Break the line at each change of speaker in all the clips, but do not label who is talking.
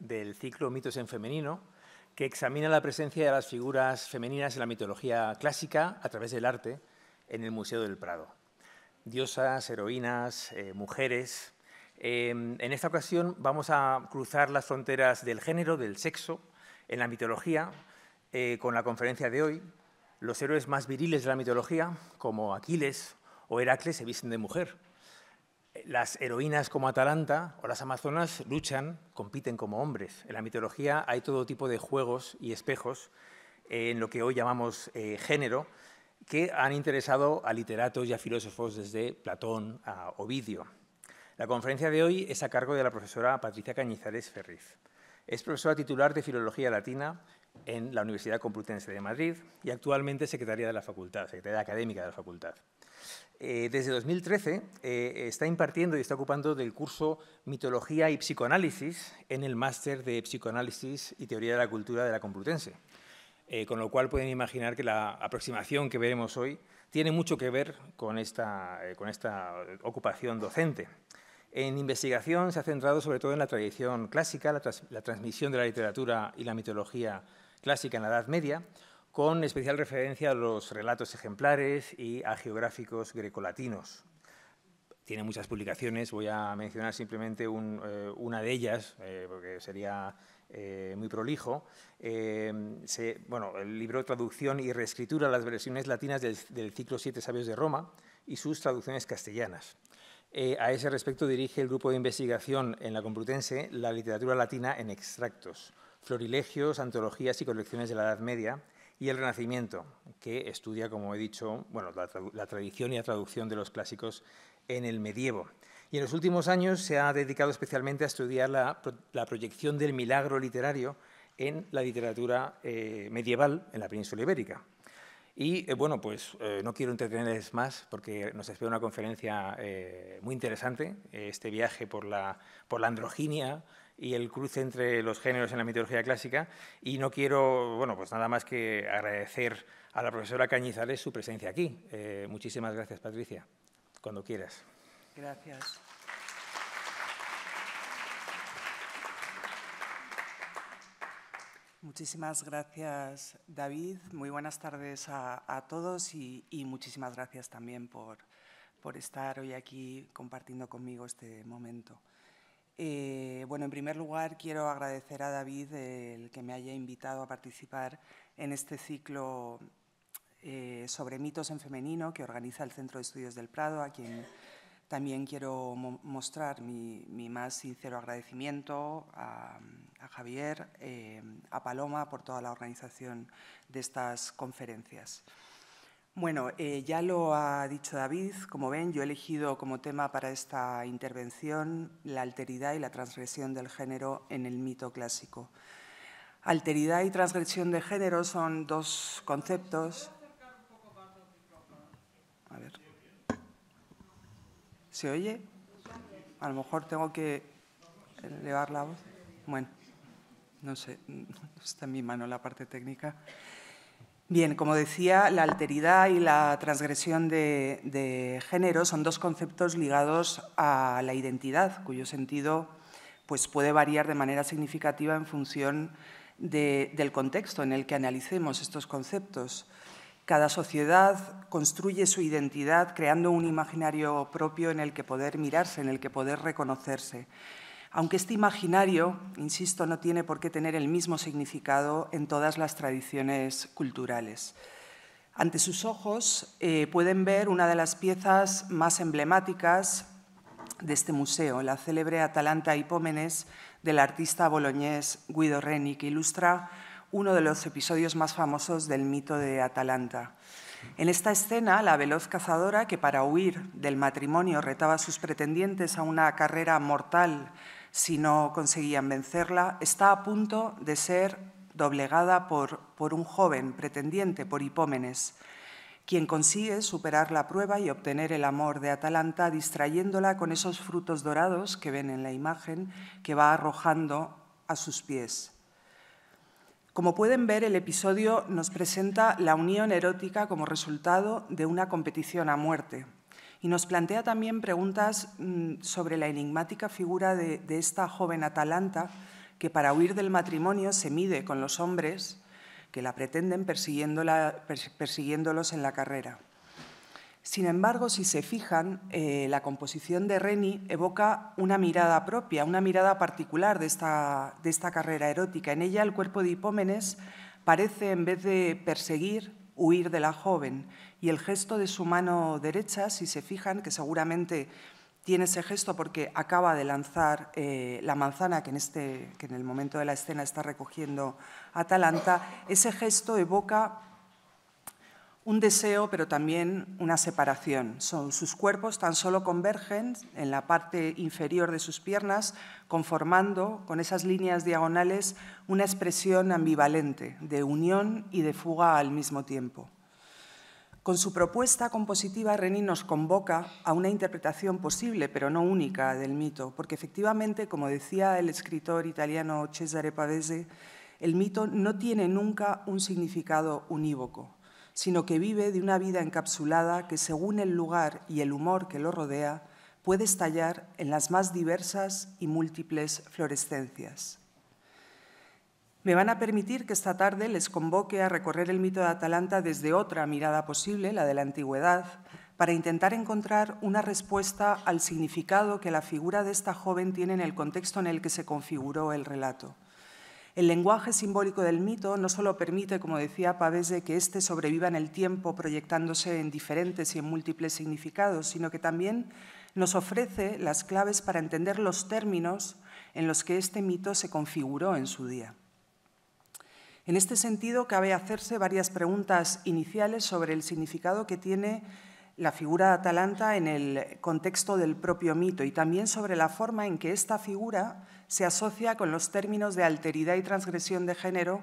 del ciclo Mitos en Femenino, que examina la presencia de las figuras femeninas en la mitología clásica a través del arte en el Museo del Prado. Diosas, heroínas, eh, mujeres. Em, en esta ocasión vamos a cruzar las fronteras del género, del sexo, en la mitología, eh, con la conferencia de hoy. Los héroes más viriles de la mitología, como Aquiles o Heracles, se visten de mujer las heroínas como Atalanta o las Amazonas luchan, compiten como hombres. En la mitología hay todo tipo de juegos y espejos eh, en lo que hoy llamamos eh, género, que han interesado a literatos y a filósofos desde Platón a Ovidio. La conferencia de hoy es a cargo de la profesora Patricia Cañizares Ferriz. Es profesora titular de Filología Latina en la Universidad Complutense de Madrid y actualmente secretaria de la Facultad, secretaria académica de la Facultad. Eh, desde 2013 eh, está impartiendo y está ocupando del curso Mitología y Psicoanálisis en el Máster de Psicoanálisis y Teoría de la Cultura de la Complutense. Eh, con lo cual pueden imaginar que la aproximación que veremos hoy tiene mucho que ver con esta, ocupación docente. En investigación se ha centrado sobre todo en la tradición clásica, la transmisión de la literatura y la mitología clásica en la Edad Media, con especial referencia a los relatos ejemplares y a geográficos grecolatinos. Tiene muchas publicaciones, voy a mencionar simplemente eh, una de ellas, eh, porque sería eh, muy prolijo. bueno, el libro Traducción y Reescritura, las versiones latinas del, del ciclo Siete Sabios de Roma y sus traducciones castellanas. a ese respecto dirige el grupo de investigación en la Complutense la literatura latina en extractos, florilegios, antologías y colecciones de la Edad Media, y el Renacimiento, que estudia, como he dicho, bueno, la, tradición y la traducción de los clásicos en el medievo. Y en los últimos años se ha dedicado especialmente a estudiar la, proyección del milagro literario en la literatura eh, medieval en la península ibérica. Y eh, bueno, pues eh, no quiero entretenerles más porque nos espera una conferencia muy interesante, este viaje por la androginia, y el cruce entre los géneros en la mitología clásica. Y no quiero, bueno, pues nada más que agradecer a la profesora Cañizares su presencia aquí. Eh, muchísimas gracias, Patricia. Cuando quieras.
Gracias. Muchísimas gracias, David. Muy buenas tardes a, todos y, muchísimas gracias también por estar hoy aquí compartiendo conmigo este momento. Eh, bueno, en primer lugar, quiero agradecer a David el que me haya invitado a participar en este ciclo eh, sobre mitos en femenino que organiza el Centro de Estudios del Prado, a quien también quiero mostrar mi, más sincero agradecimiento a, Javier, eh, a Paloma por toda la organización de estas conferencias. Bueno, eh, ya lo ha dicho David, como ven, yo he elegido como tema para esta intervención la alteridad y la transgresión del género en el mito clásico. Alteridad y transgresión de género son dos conceptos. A ver. ¿Se oye? A lo mejor tengo que elevar la voz. Bueno, no sé, está en mi mano la parte técnica. Bien, como decía, la alteridad y la transgresión de, género son dos conceptos ligados a la identidad, cuyo sentido pues, puede variar de manera significativa en función del contexto en el que analicemos estos conceptos. Cada sociedad construye su identidad creando un imaginario propio en el que poder mirarse, en el que poder reconocerse aunque este imaginario, insisto, no tiene por qué tener el mismo significado en todas las tradiciones culturales. Ante sus ojos eh, pueden ver una de las piezas más emblemáticas de este museo, la célebre Atalanta Hipómenes del artista boloñés Guido Reni, que ilustra uno de los episodios más famosos del mito de Atalanta. En esta escena, la veloz cazadora, que para huir del matrimonio retaba a sus pretendientes a una carrera mortal si no conseguían vencerla, está a punto de ser doblegada por, un joven pretendiente por Hipómenes, quien consigue superar la prueba y obtener el amor de Atalanta distrayéndola con esos frutos dorados que ven en la imagen que va arrojando a sus pies. Como pueden ver, el episodio nos presenta la unión erótica como resultado de una competición a muerte, y nos plantea también preguntas mm, sobre la enigmática figura de, esta joven Atalanta que para huir del matrimonio se mide con los hombres que la pretenden persiguiéndola, persiguiéndolos en la carrera. Sin embargo, si se fijan, eh, la composición de Reni evoca una mirada propia, una mirada particular de esta, de esta carrera erótica. En ella el cuerpo de Hipómenes parece, en vez de perseguir, huir de la joven y el gesto de su mano derecha, si se fijan, que seguramente tiene ese gesto porque acaba de lanzar eh, la manzana que en, este, que en el momento de la escena está recogiendo Atalanta, ese gesto evoca un deseo, pero también una separación. sus cuerpos tan solo convergen en la parte inferior de sus piernas, conformando con esas líneas diagonales una expresión ambivalente de unión y de fuga al mismo tiempo. Con su propuesta compositiva, Reni nos convoca a una interpretación posible, pero no única, del mito, porque efectivamente, como decía el escritor italiano Cesare Pavese, el mito no tiene nunca un significado unívoco, sino que vive de una vida encapsulada que, según el lugar y el humor que lo rodea, puede estallar en las más diversas y múltiples florescencias me van a permitir que esta tarde les convoque a recorrer el mito de Atalanta desde otra mirada posible, la de la antigüedad, para intentar encontrar una respuesta al significado que la figura de esta joven tiene en el contexto en el que se configuró el relato. El lenguaje simbólico del mito no solo permite, como decía Pavese, que éste sobreviva en el tiempo proyectándose en diferentes y en múltiples significados, sino que también nos ofrece las claves para entender los términos en los que este mito se configuró en su día. En este sentido, cabe hacerse varias preguntas iniciales sobre el significado que tiene la figura de Atalanta en el contexto del propio mito y también sobre la forma en que esta figura se asocia con los términos de alteridad y transgresión de género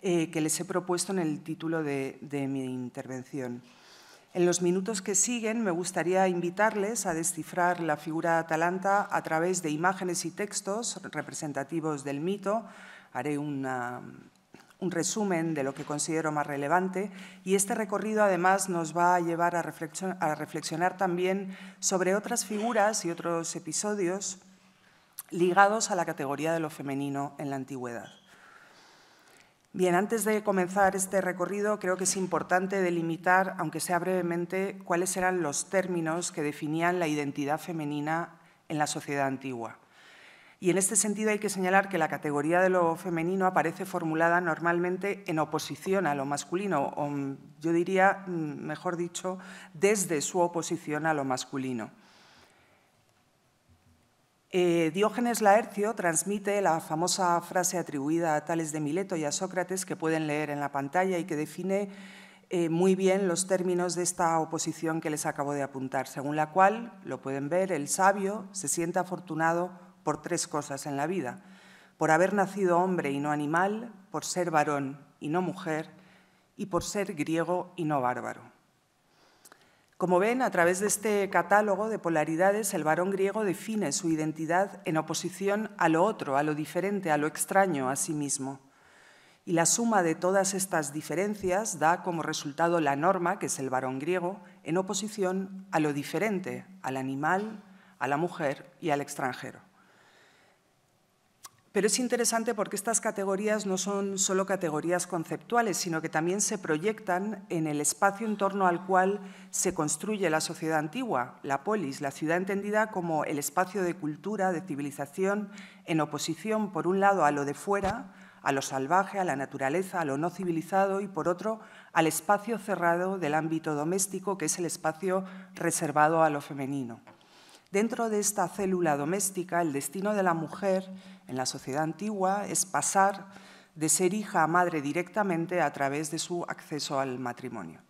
eh, que les he propuesto en el título de, de mi intervención. En los minutos que siguen me gustaría invitarles a descifrar la figura de Atalanta a través de imágenes y textos representativos del mito. Haré una un resumen de lo que considero más relevante y este recorrido además nos va a llevar a reflexionar, a reflexionar también sobre otras figuras y otros episodios ligados a la categoría de lo femenino en la antigüedad. Bien, antes de comenzar este recorrido, creo que es importante delimitar, aunque sea brevemente, cuáles eran los términos que definían la identidad femenina en la sociedad antigua. Y en este sentido hay que señalar que la categoría de lo femenino aparece formulada normalmente en oposición a lo masculino, o yo diría, mm, mejor dicho, desde su oposición a lo masculino. Eh, Diógenes Laercio transmite la famosa frase atribuida a Tales de Mileto y a Sócrates que pueden leer en la pantalla y que define eh, muy bien los términos de esta oposición que les acabo de apuntar, según la cual, lo pueden ver, el sabio se siente afortunado por tres cosas en la vida, por haber nacido hombre y no animal, por ser varón y no mujer, y por ser griego y no bárbaro. Como ven, a través de este catálogo de polaridades, el varón griego define su identidad en oposición a lo otro, a lo diferente, a lo extraño a sí mismo. Y la suma de todas estas diferencias da como resultado la norma, que es el varón griego, en oposición a lo diferente, al animal, a la mujer y al extranjero. Pero es interesante porque estas categorías no son solo categorías conceptuales, sino que también se proyectan en el espacio en torno al cual se construye la sociedad antigua, la polis, la ciudad entendida como el espacio de cultura, de civilización, en oposición, por un lado, a lo de fuera, a lo salvaje, a la naturaleza, a lo no civilizado y, por otro, al espacio cerrado del ámbito doméstico, que es el espacio reservado a lo femenino. Dentro de esta célula doméstica, el destino de la mujer en la sociedad antigua es pasar de ser hija a madre directamente a través de su acceso al matrimonio.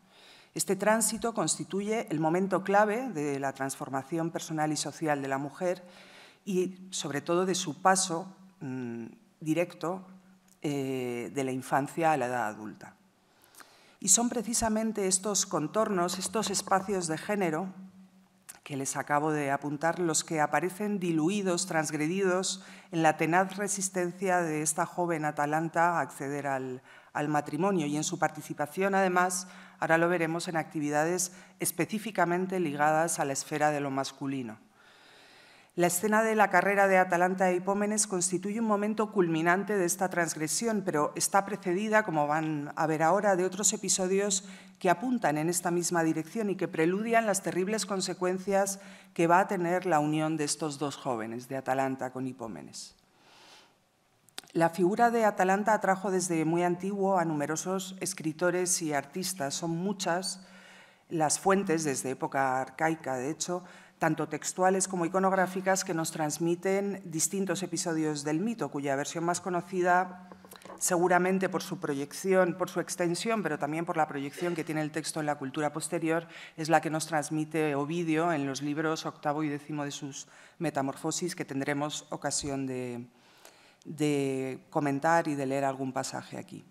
Este tránsito constituye el momento clave de la transformación personal y social de la mujer y, sobre todo, de su paso mm, directo eh, de la infancia a la edad adulta. Y son precisamente estos contornos, estos espacios de género, que les acabo de apuntar, los que aparecen diluidos, transgredidos en la tenaz resistencia de esta joven Atalanta a acceder al, matrimonio y en su participación, además, ahora lo veremos en actividades específicamente ligadas a la esfera de lo masculino. La escena de la carrera de Atalanta e Hipómenes constituye un momento culminante de esta transgresión, pero está precedida, como van a ver ahora, de otros episodios que apuntan en esta misma dirección y que preludian las terribles consecuencias que va a tener la unión de estos dos jóvenes, de Atalanta con Hipómenes. La figura de Atalanta atrajo desde muy antiguo a numerosos escritores y artistas. Son muchas las fuentes, desde época arcaica, de hecho, tanto textuales como iconográficas, que nos transmiten distintos episodios del mito, cuya versión más conocida seguramente por su proyección, por su extensión, pero también por la proyección que tiene el texto en la cultura posterior, es la que nos transmite Ovidio en los libros octavo y décimo de sus Metamorfosis, que tendremos ocasión de, de comentar y de leer algún pasaje aquí.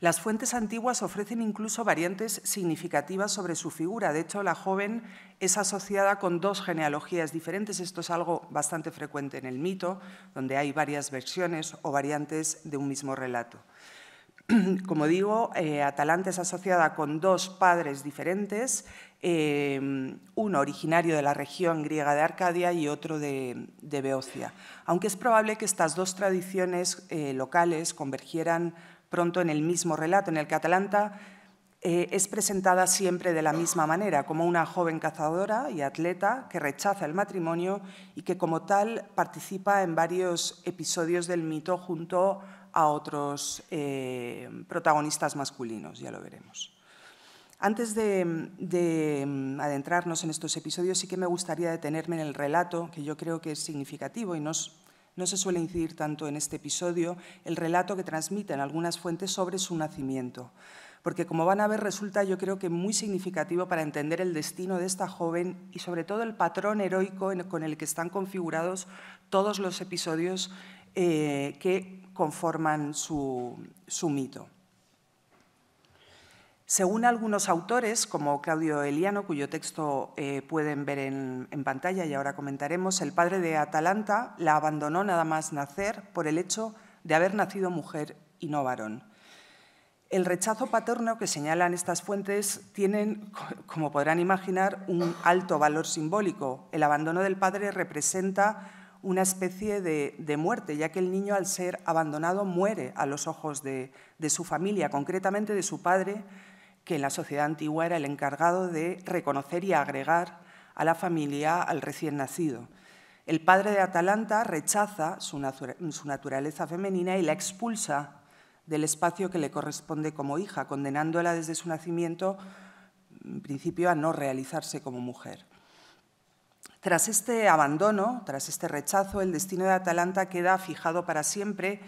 Las fuentes antiguas ofrecen incluso variantes significativas sobre su figura. De hecho, la joven es asociada con dos genealogías diferentes. Esto es algo bastante frecuente en el mito, donde hay varias versiones o variantes de un mismo relato. Como digo, eh, Atalanta es asociada con dos padres diferentes, eh, uno originario de la región griega de Arcadia y otro de, Beocia, aunque es probable que estas dos tradiciones eh, locales convergieran pronto en el mismo relato en el que Atalanta eh, es presentada siempre de la misma manera, como una joven cazadora y atleta que rechaza el matrimonio y que como tal participa en varios episodios del mito junto a otros eh, protagonistas masculinos, ya lo veremos. Antes de, de, mm, adentrarnos en estos episodios, sí que me gustaría detenerme en el relato, que yo creo que es significativo y nos no se suele incidir tanto en este episodio el relato que transmiten algunas fuentes sobre su nacimiento, porque como van a ver resulta yo creo que muy significativo para entender el destino de esta joven y sobre todo el patrón heroico con el que están configurados todos los episodios eh, que conforman su mito. Según algunos autores, como Claudio Eliano, cuyo texto eh, pueden ver en, pantalla y ahora comentaremos, el padre de Atalanta la abandonó nada más nacer por el hecho de haber nacido mujer y no varón. El rechazo paterno que señalan estas fuentes tienen, como podrán imaginar, un alto valor simbólico. El abandono del padre representa una especie de, muerte, ya que el niño al ser abandonado muere a los ojos de su familia, concretamente de su padre, que en la sociedad antigua era el encargado de reconocer y agregar a la familia al recién nacido. El padre de Atalanta rechaza su, naturaleza femenina y la expulsa del espacio que le corresponde como hija, condenándola desde su nacimiento, en principio, a no realizarse como mujer. Tras este abandono, tras este rechazo, el destino de Atalanta queda fijado para siempre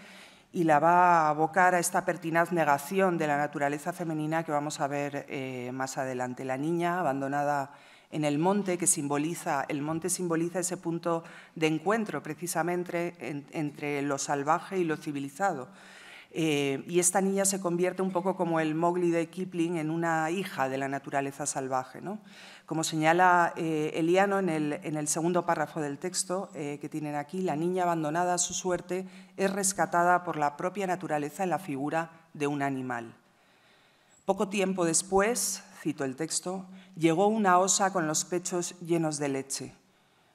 y la va a abocar a esta pertinaz negación de la naturaleza femenina que vamos a ver eh, más adelante. La niña abandonada en el monte, que simboliza, el monte simboliza ese punto de encuentro precisamente entre, entre lo salvaje y lo civilizado. Eh, y esta niña se convierte un poco como el Mowgli de Kipling en una hija de la naturaleza salvaje. ¿no? Como señala eh, Eliano en el, segundo párrafo del texto eh, que tienen aquí, la niña abandonada a su suerte es rescatada por la propia naturaleza en la figura de un animal. Poco tiempo después, cito el texto, llegó una osa con los pechos llenos de leche.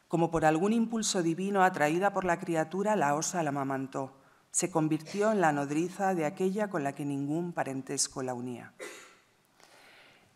Como por algún impulso divino atraída por la criatura, la osa la amamantó se convirtió en la nodriza de aquella con la que ningún parentesco la unía.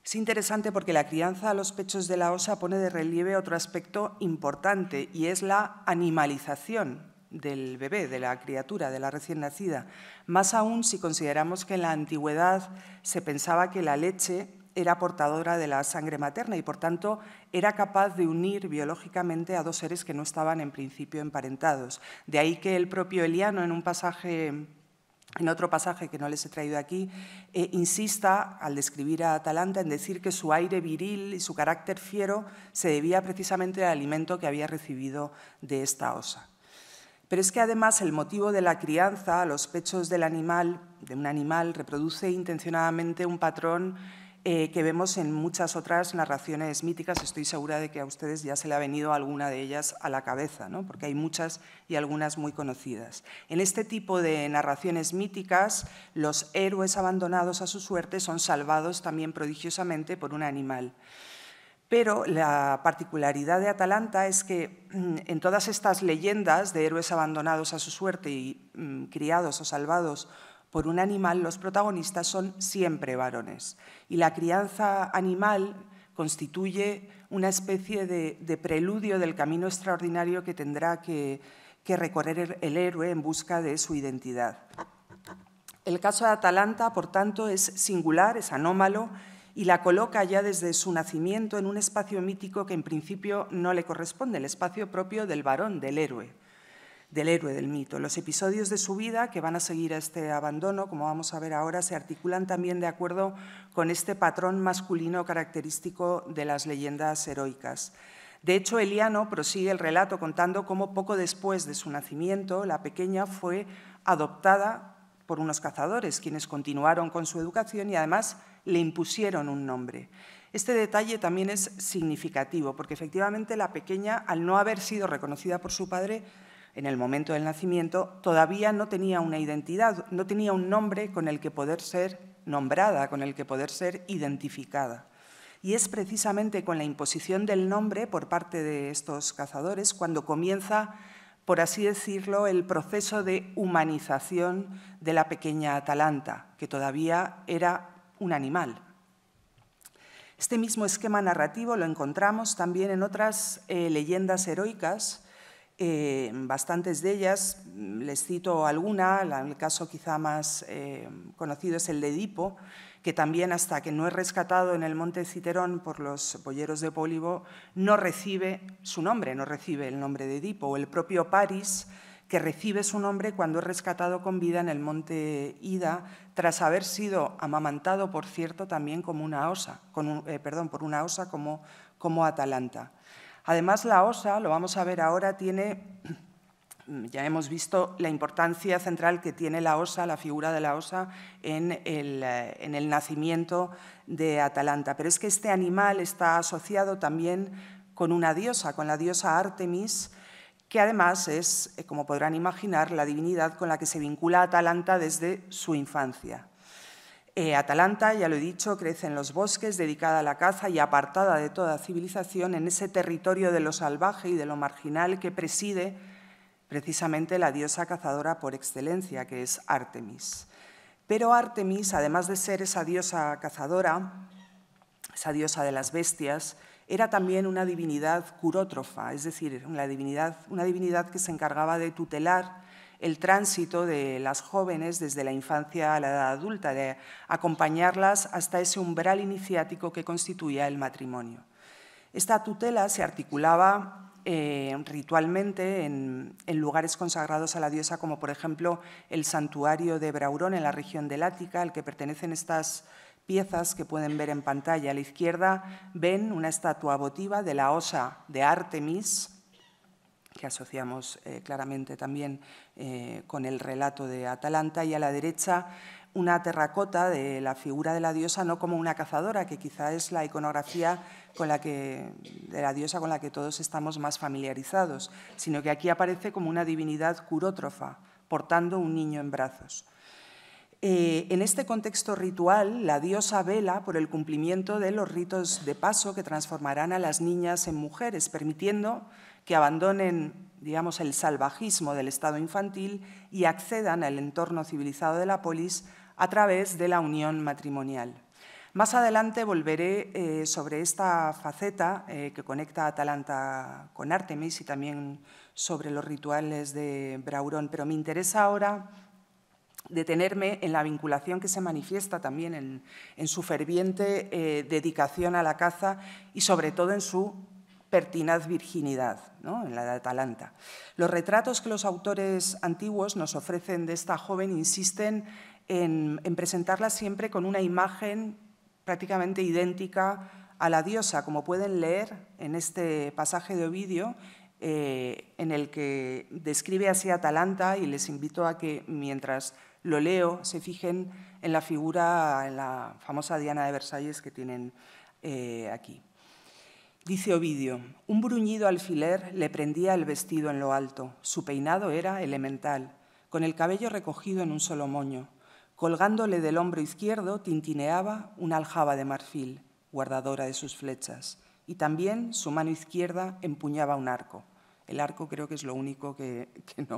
Es interesante porque la crianza a los pechos de la osa pone de relieve otro aspecto importante y es la animalización del bebé, de la criatura, de la recién nacida, más aún si consideramos que en la antigüedad se pensaba que la leche era portadora de la sangre materna y, por tanto, era capaz de unir biológicamente a dos seres que no estaban en principio emparentados. De ahí que el propio Eliano, en un pasaje en otro pasaje que no les he traído aquí, eh, insista al describir a Atalanta en decir que su aire viril y su carácter fiero se debía precisamente al alimento que había recibido de esta osa. Pero es que además el motivo de la crianza a los pechos del animal, de un animal, reproduce intencionadamente un patrón eh, que vemos en muchas otras narraciones míticas. Estoy segura de que a ustedes ya se le ha venido alguna de ellas a la cabeza, ¿no? porque hay muchas y algunas muy conocidas. En este tipo de narraciones míticas, los héroes abandonados a su suerte son salvados también prodigiosamente por un animal. Pero la particularidad de Atalanta es que mm, en todas estas leyendas de héroes abandonados a su suerte y mm, criados o salvados por un animal, los protagonistas son siempre varones. Y la crianza animal constituye una especie de, preludio del camino extraordinario que tendrá que recorrer el héroe en busca de su identidad. El caso de Atalanta, por tanto, es singular, es anómalo y la coloca ya desde su nacimiento en un espacio mítico que en principio no le corresponde, el espacio propio del varón, del héroe del héroe del mito. Los episodios de su vida que van a seguir a este abandono, como vamos a ver ahora, se articulan también de acuerdo con este patrón masculino característico de las leyendas heroicas. De hecho, Eliano prosigue el relato contando cómo poco después de su nacimiento la pequeña fue adoptada por unos cazadores, quienes continuaron con su educación y además le impusieron un nombre. Este detalle también es significativo, porque efectivamente la pequeña, al no haber sido reconocida por su padre, en el momento del nacimiento, todavía no tenía una identidad, no tenía un nombre con el que poder ser nombrada, con el que poder ser identificada. Y es precisamente con la imposición del nombre por parte de estos cazadores cuando comienza, por así decirlo, el proceso de humanización de la pequeña Atalanta, que todavía era un animal. Este mismo esquema narrativo lo encontramos también en otras eh, leyendas heroicas eh, bastantes de ellas, mm, les cito alguna, el caso quizá más eh, conocido es el de Edipo, que también hasta que no es rescatado en el monte Citerón por los polleros de pólivo, no recibe su nombre, no recibe el nombre de Edipo, o el propio Paris que recibe su nombre cuando es rescatado con vida en el monte Ida, tras haber sido amamantado, por cierto, también como una osa, eh, perdón, por una osa como Atalanta. Además, la OSA, lo vamos a ver ahora, tiene, ya hemos visto la importancia central que tiene la OSA, la figura de la OSA, eh, en el, nacimiento de Atalanta. Pero es que este animal está asociado también con una diosa, con la diosa Artemis, que además es, eh, como podrán imaginar, la divinidad con la que se vincula Atalanta desde su infancia. Eh, Atalanta, ya lo he dicho, crece en los bosques, dedicada a la caza y apartada de toda civilización, en ese territorio de lo salvaje y de lo marginal que preside precisamente la diosa cazadora por excelencia, que es Artemis. Pero Artemis, además de ser esa diosa cazadora, esa diosa de las bestias, era también una divinidad curótrofa, es decir, una divinidad que se encargaba de tutelar el tránsito de las jóvenes desde la infancia a la edad adulta, de acompañarlas hasta ese umbral iniciático que constituía el matrimonio. Esta tutela se articulaba eh, ritualmente en, en, lugares consagrados a la diosa, como por ejemplo el santuario de Braurón en la región del Ática, al que pertenecen estas piezas que pueden ver en pantalla. A la izquierda ven una estatua votiva de la osa de Artemis, que asociamos eh, claramente también eh, con el relato de Atalanta, y a la derecha una terracota de la figura de la diosa no como una cazadora, que quizá es la iconografía con la que, de la diosa con la que todos estamos más familiarizados, sino que aquí aparece como una divinidad curótrofa, portando un niño en brazos. Eh, en este contexto ritual, la diosa vela por el cumplimiento de los ritos de paso que transformarán a las niñas en mujeres, permitiendo que abandonen digamos, el salvajismo del Estado infantil y accedan al entorno civilizado de la polis a través de la unión matrimonial. Más adelante volveré eh, sobre esta faceta eh, que conecta a Atalanta con Artemis y también sobre los rituales de Braurón, pero me interesa ahora detenerme en la vinculación que se manifiesta también en, su ferviente eh, dedicación a la caza y sobre todo en su pertinaz virginidad, ¿no? en la de Atalanta. Los retratos que los autores antiguos nos ofrecen de esta joven insisten en, presentarla siempre con una imagen prácticamente idéntica a la diosa, como pueden leer en este pasaje de Ovidio, eh, en el que describe así a Atalanta y les invito a que mientras lo leo se fijen en la figura, en la famosa Diana de Versalles que tienen eh, aquí. Dice Ovidio, un bruñido alfiler le prendía el vestido en lo alto, su peinado era elemental, con el cabello recogido en un solo moño. Colgándole del hombro izquierdo tintineaba una aljaba de marfil, guardadora de sus flechas, y también su mano izquierda empuñaba un arco. El arco creo que es lo único que,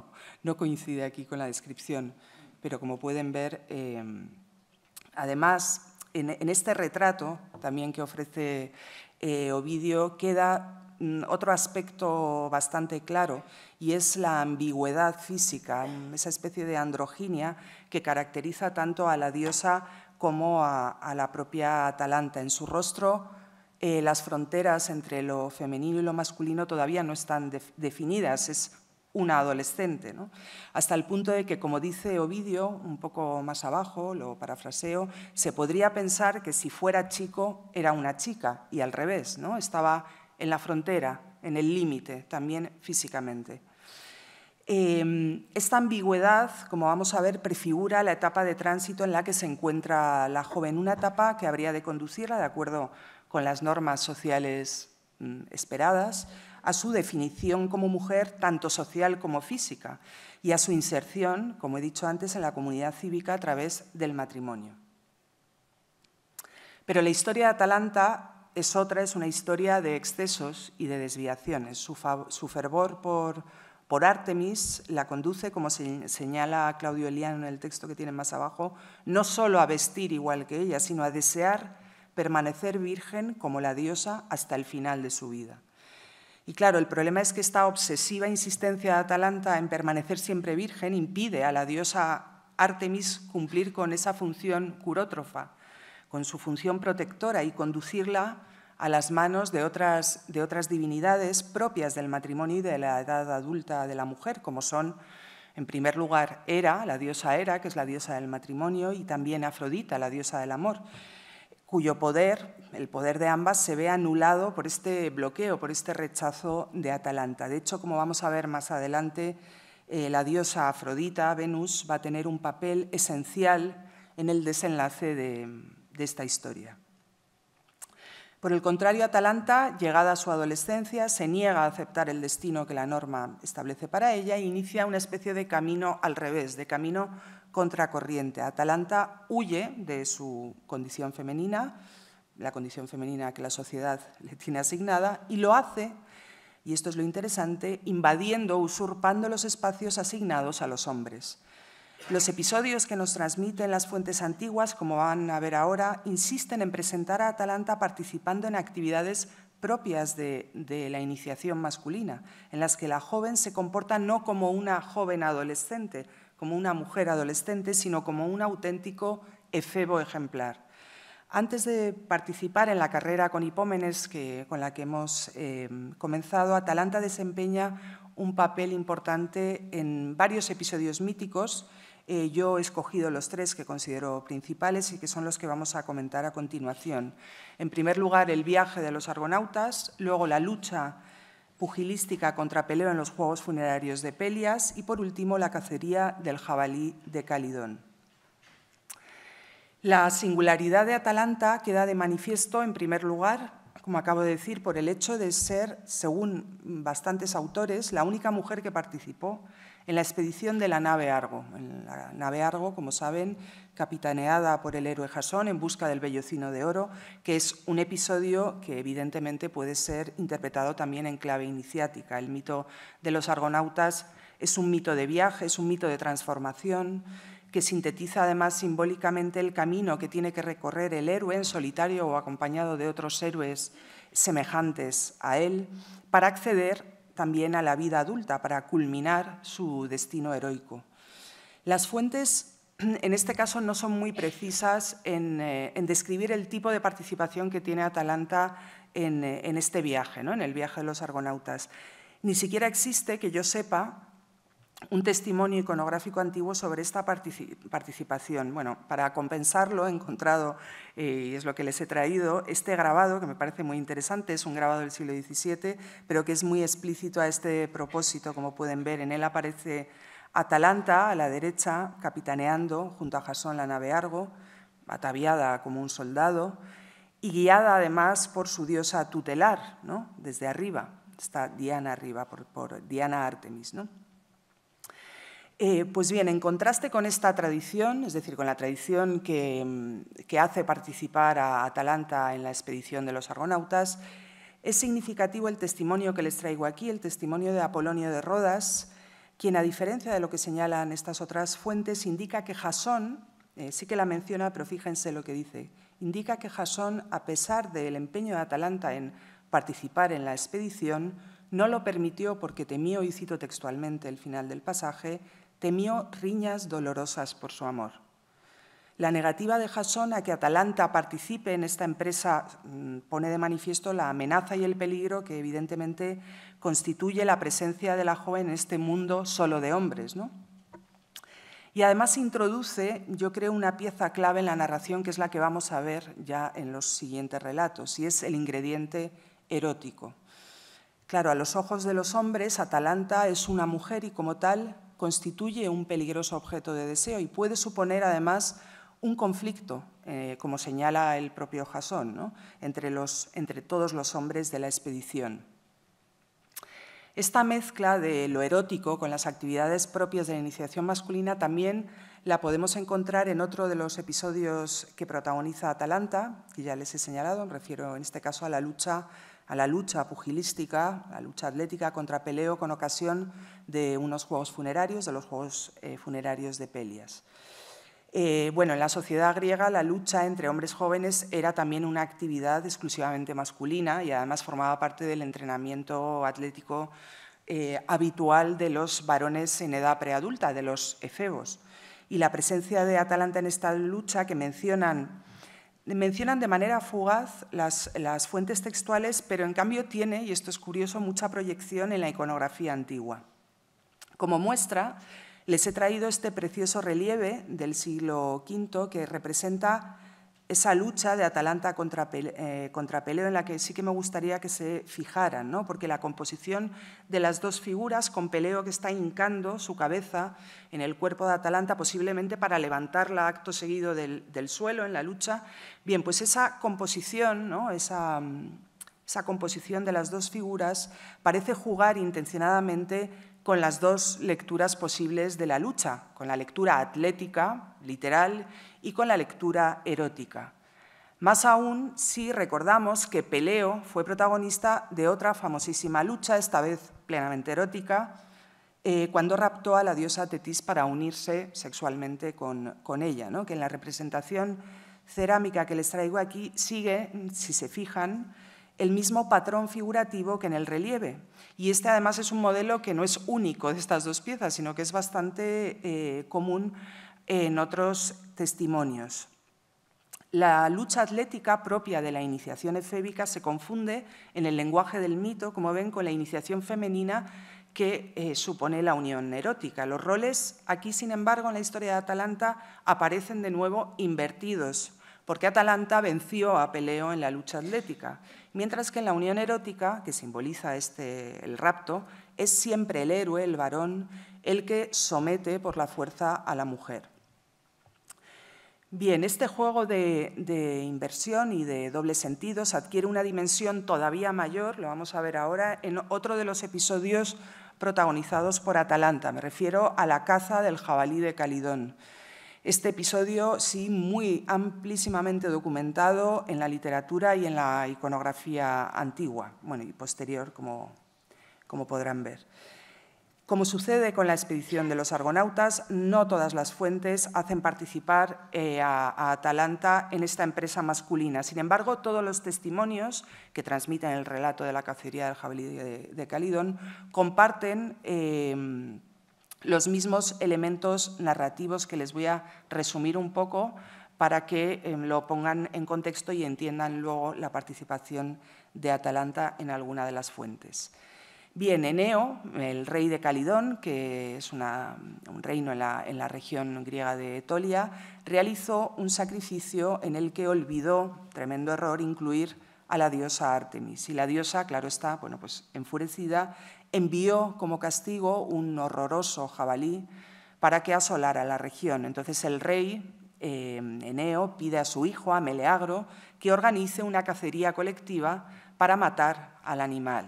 no, coincide aquí con la descripción, pero como pueden ver, eh, además, en, en, este retrato también que ofrece eh, Ovidio queda mm, otro aspecto bastante claro y es la ambigüedad física, esa especie de androginia que caracteriza tanto a la diosa como a, la propia Atalanta. En su rostro eh, las fronteras entre lo femenino y lo masculino todavía no están definidas, es una adolescente, hasta el punto de que, como dice Ovidio, un poco más abajo, lo parafraseo, se podría pensar que si fuera chico era una chica y al revés, estaba en la frontera, en el límite, también físicamente. Em, esta ambigüedad, como vamos a ver, prefigura la etapa de tránsito en la que se encuentra la joven, una etapa que habría de conducirla de acuerdo con las normas sociales mm, esperadas, a su definición como mujer, tanto social como física, y a su inserción, como he dicho antes, en la comunidad cívica a través del matrimonio. Pero la historia de Atalanta es otra, es una historia de excesos y de desviaciones. Su, fervor por, Artemis la conduce, como señala Claudio Eliano en el texto que tienen más abajo, no solo a vestir igual que ella, sino a desear permanecer virgen como la diosa hasta el final de su vida. Y claro, el problema es que esta obsesiva insistencia de Atalanta en permanecer siempre virgen impide a la diosa Artemis cumplir con esa función curótrofa, con su función protectora y conducirla a las manos de otras, de otras divinidades propias del matrimonio y de la edad adulta de la mujer, como son, en primer lugar, Hera, la diosa Hera, que es la diosa del matrimonio, y también Afrodita, la diosa del amor cuyo poder, el poder de ambas, se ve anulado por este bloqueo, por este rechazo de Atalanta. De hecho, como vamos a ver más adelante, eh, la diosa Afrodita, Venus, va a tener un papel esencial en el desenlace de, de esta historia. Por el contrario, Atalanta, llegada a su adolescencia, se niega a aceptar el destino que la norma establece para ella e inicia una especie de camino al revés, de camino contracorriente. Atalanta huye de su condición femenina, la condición femenina que la sociedad le tiene asignada, y lo hace, y esto es lo interesante, invadiendo, usurpando los espacios asignados a los hombres. Los episodios que nos transmiten las fuentes antiguas, como van a ver ahora, insisten en presentar a Atalanta participando en actividades propias de, la iniciación masculina, en las que la joven se comporta no como una joven adolescente, como una mujer adolescente, sino como un auténtico efebo ejemplar. Antes de participar en la carrera con Hipómenes, que, con la que hemos eh, comenzado, Atalanta desempeña un papel importante en varios episodios míticos. Eh, yo he escogido los tres que considero principales y que son los que vamos a comentar a continuación. En primer lugar, el viaje de los argonautas, luego la lucha pugilística contra peleo en los Juegos Funerarios de Pelias y, por último, la cacería del jabalí de Calidón. La singularidad de Atalanta queda de manifiesto, en primer lugar, como acabo de decir, por el hecho de ser, según bastantes autores, la única mujer que participó en la expedición de la nave Argo. la nave Argo, como saben, capitaneada por el héroe Jasón en busca del bellocino de oro, que es un episodio que evidentemente puede ser interpretado también en clave iniciática. El mito de los argonautas es un mito de viaje, es un mito de transformación que sintetiza además simbólicamente el camino que tiene que recorrer el héroe en solitario o acompañado de otros héroes semejantes a él para acceder también a la vida adulta para culminar su destino heroico. Las fuentes en este caso no son muy precisas eh, en, describir el tipo de participación que tiene Atalanta en, eh, en este viaje, ¿no? en el viaje de los argonautas. Ni siquiera existe, que yo sepa, un testimonio iconográfico antiguo sobre esta participación. Bueno, para compensarlo he encontrado, eh, y es lo que les he traído, este grabado que me parece muy interesante, es un grabado del siglo XVII, pero que es muy explícito a este propósito, como pueden ver. En él aparece Atalanta, a la derecha, capitaneando junto a Jasón la nave Argo, ataviada como un soldado, y guiada además por su diosa tutelar, ¿no? desde arriba, está Diana arriba, por, por Diana Artemis. ¿no? Eh, pues bien, en contraste con esta tradición, es decir, con la tradición mm, que, hace participar a Atalanta en la expedición de los argonautas, es significativo el testimonio que les traigo aquí, el testimonio de Apolonio de Rodas, quien, a diferencia de lo que señalan estas otras fuentes, indica que Jasón, eh, sí que la menciona, pero fíjense lo que dice, indica que Jasón, a pesar del empeño de Atalanta en participar en la expedición, no lo permitió porque temió, y cito textualmente el final del pasaje, temió riñas dolorosas por su amor. La negativa de Jason a que Atalanta participe en esta empresa mm, pone de manifiesto la amenaza y el peligro que evidentemente constituye la presencia de la joven en este mundo solo de hombres. Y además introduce, yo creo, una pieza clave en la narración que es la que vamos a ver ya en los siguientes relatos, y es el ingrediente erótico. Claro, a los ojos de los hombres, Atalanta es una mujer y como tal constituye un peligroso objeto de deseo y puede suponer además un conflicto, eh, como señala el propio Jasón, entre, entre todos los hombres de la expedición. Esta mezcla de lo erótico con las actividades propias de la iniciación masculina también la podemos encontrar en otro de los episodios que protagoniza Atalanta, que ya les he señalado, me refiero en este caso a la lucha a la lucha pugilística, la lucha atlética contra Peleo con ocasión de unos juegos funerarios, de los juegos eh, funerarios de Pelias. Eh, bueno, en la sociedad griega la lucha entre hombres jóvenes era también una actividad exclusivamente masculina y además formaba parte del entrenamiento atlético eh, habitual de los varones en edad preadulta, de los efebos. Y la presencia de Atalanta en esta lucha que mencionan mencionan de manera fugaz las, fuentes textuales, pero en cambio tiene, y esto es curioso, mucha proyección en la iconografía antigua. Como muestra, les he traído este precioso relieve del siglo V que representa esa lucha de Atalanta contra, Peleo eh, en la que sí que me gustaría que se fijaran, ¿no? porque la composición de las dos figuras, con Peleo que está hincando su cabeza en el cuerpo de Atalanta, posiblemente para levantarla acto seguido del, suelo en la lucha, bien, pues esa composición, ¿no? esa, mm, esa composición de las dos figuras parece jugar intencionadamente con las dos lecturas posibles de la lucha, con la lectura atlética, literal, y con la lectura erótica. Más aún si recordamos que Peleo fue protagonista de otra famosísima lucha, esta vez plenamente erótica, eh, cuando raptó a la diosa Tetis para unirse sexualmente con, ella, que en la representación cerámica que les traigo aquí sigue, si se fijan, el mismo patrón figurativo que en el relieve. Y este además es un modelo que no es único de estas dos piezas, sino que es bastante eh, común en otros testimonios. La lucha atlética propia de la iniciación efébica se confunde en el lenguaje del mito, como ven, con la iniciación femenina que eh, supone la unión erótica. Los roles aquí, sin embargo, en la historia de Atalanta aparecen de nuevo invertidos, porque Atalanta venció a Peleo en la lucha atlética mientras que en la unión erótica, que simboliza este, el rapto, es siempre el héroe, el varón, el que somete por la fuerza a la mujer. Bien, este juego de, de, inversión y de dobles sentidos adquiere una dimensión todavía mayor, lo vamos a ver ahora, en otro de los episodios protagonizados por Atalanta. Me refiero a la caza del jabalí de Calidón este episodio sí muy amplísimamente documentado en la literatura y en la iconografía antigua, bueno, y posterior, como, como podrán ver. Como sucede con la expedición de los argonautas, no todas las fuentes hacen participar eh, a, Atalanta en esta empresa masculina. Sin embargo, todos los testimonios que transmiten el relato de la cacería del jabalí de, Calidón comparten eh, los mismos elementos narrativos que les voy a resumir un poco para que eh, lo pongan en contexto y entiendan luego la participación de Atalanta en alguna de las fuentes. Bien, Eneo, el rey de Calidón, que es un reino en la, región griega de Etolia, realizó un sacrificio en el que olvidó, tremendo error, incluir a la diosa Artemis. Y la diosa, claro está, bueno, pues enfurecida, envió como castigo un horroroso jabalí para que asolara la región. Entonces el rey eh, Eneo pide a su hijo, a Meleagro, que organice una cacería colectiva para matar al animal.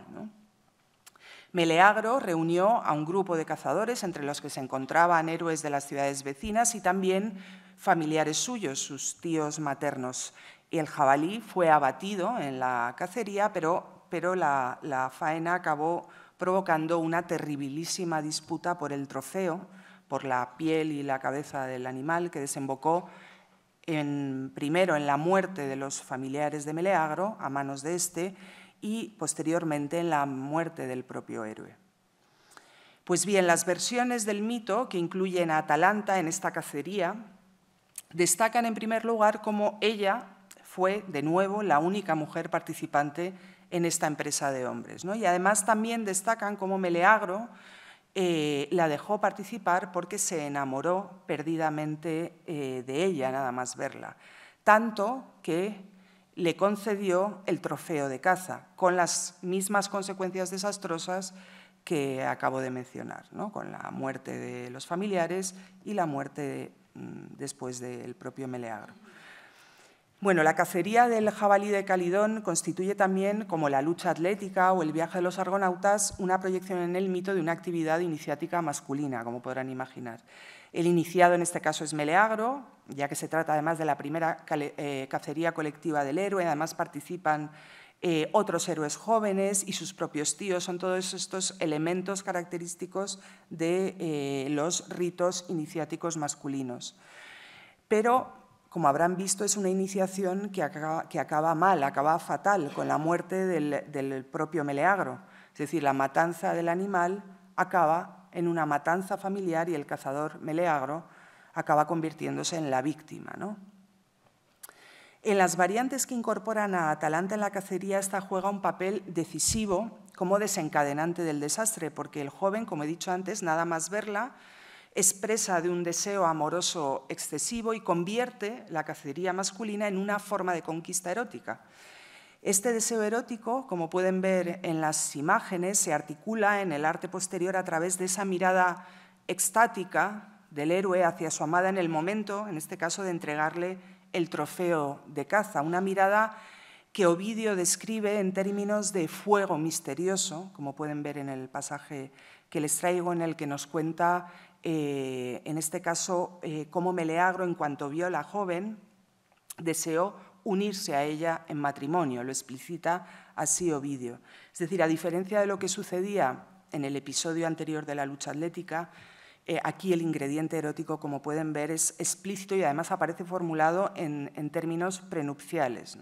Meleagro reunió a un grupo de cazadores, entre los que se encontraban héroes de las ciudades vecinas y también familiares suyos, sus tíos maternos. El jabalí fue abatido en la cacería, pero, la faena acabó provocando una terribilísima disputa por el trofeo, por la piel y la cabeza del animal, que desembocó primero en la muerte de los familiares de Meleagro a manos de este y posteriormente en la muerte del propio héroe. Pues bien, las versiones del mito que incluyen a Atalanta en esta cacería destacan en primer lugar como ella fue de nuevo la única mujer participante en esta empresa de hombres. ¿no? Y además también destacan cómo Meleagro eh, la dejó participar porque se enamoró perdidamente eh, de ella, nada más verla, tanto que le concedió el trofeo de caza, con las mismas consecuencias desastrosas que acabo de mencionar, ¿no? con la muerte de los familiares y la muerte mm, después del propio Meleagro. Bueno, la cacería del jabalí de Calidón constituye también, como la lucha atlética o el viaje de los argonautas, una proyección en el mito de una actividad iniciática masculina, como podrán imaginar. El iniciado en este caso es Meleagro, ya que se trata además de la primera eh, cacería colectiva del héroe, además participan eh, otros héroes jóvenes y sus propios tíos. Son todos estos elementos característicos de eh, los ritos iniciáticos masculinos. Pero como habrán visto, es una iniciación que acaba, mal, acaba fatal, con la muerte del, propio Meleagro. Es decir, la matanza del animal acaba en una matanza familiar y el cazador Meleagro acaba convirtiéndose en la víctima. En las variantes que incorporan a Atalanta en la cacería, esta juega un papel decisivo como desencadenante del desastre, porque el joven, como he dicho antes, nada más verla, expresa de un deseo amoroso excesivo y convierte la cacería masculina en una forma de conquista erótica. Este deseo erótico, como pueden ver en las imágenes, se articula en el arte posterior a través de esa mirada extática del héroe hacia su amada en el momento, en este caso, de entregarle el trofeo de caza, una mirada que Ovidio describe en términos de fuego misterioso, como pueden ver en el pasaje que les traigo, en el que nos cuenta eh, en este caso, como eh, cómo Meleagro, en cuanto vio a la joven, deseó unirse a ella en matrimonio, lo explicita así Ovidio. Es decir, a diferencia de lo que sucedía en el episodio anterior de la lucha atlética, eh, aquí el ingrediente erótico, como pueden ver, es explícito y además aparece formulado en, términos prenupciales.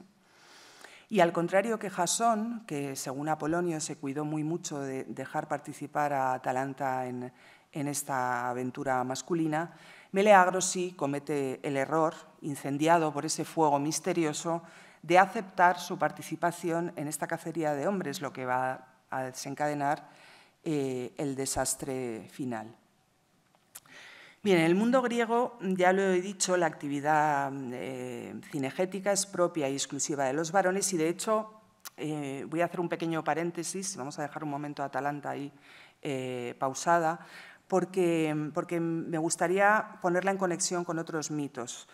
Y al contrario que Jasón, que según Apolonio se cuidó muy mucho de dejar participar a Atalanta en, en esta aventura masculina, sí comete el error, incendiado por ese fuego misterioso, de aceptar su participación en esta cacería de hombres, lo que va a desencadenar eh, el desastre final. Bien, en el mundo griego, ya lo he dicho, la actividad eh, cinegética es propia y exclusiva de los varones y, de hecho, eh, voy a hacer un pequeño paréntesis, vamos a dejar un momento a Atalanta ahí pausada. Mm, porque, me gustaría ponerla en conexión con otros mitos.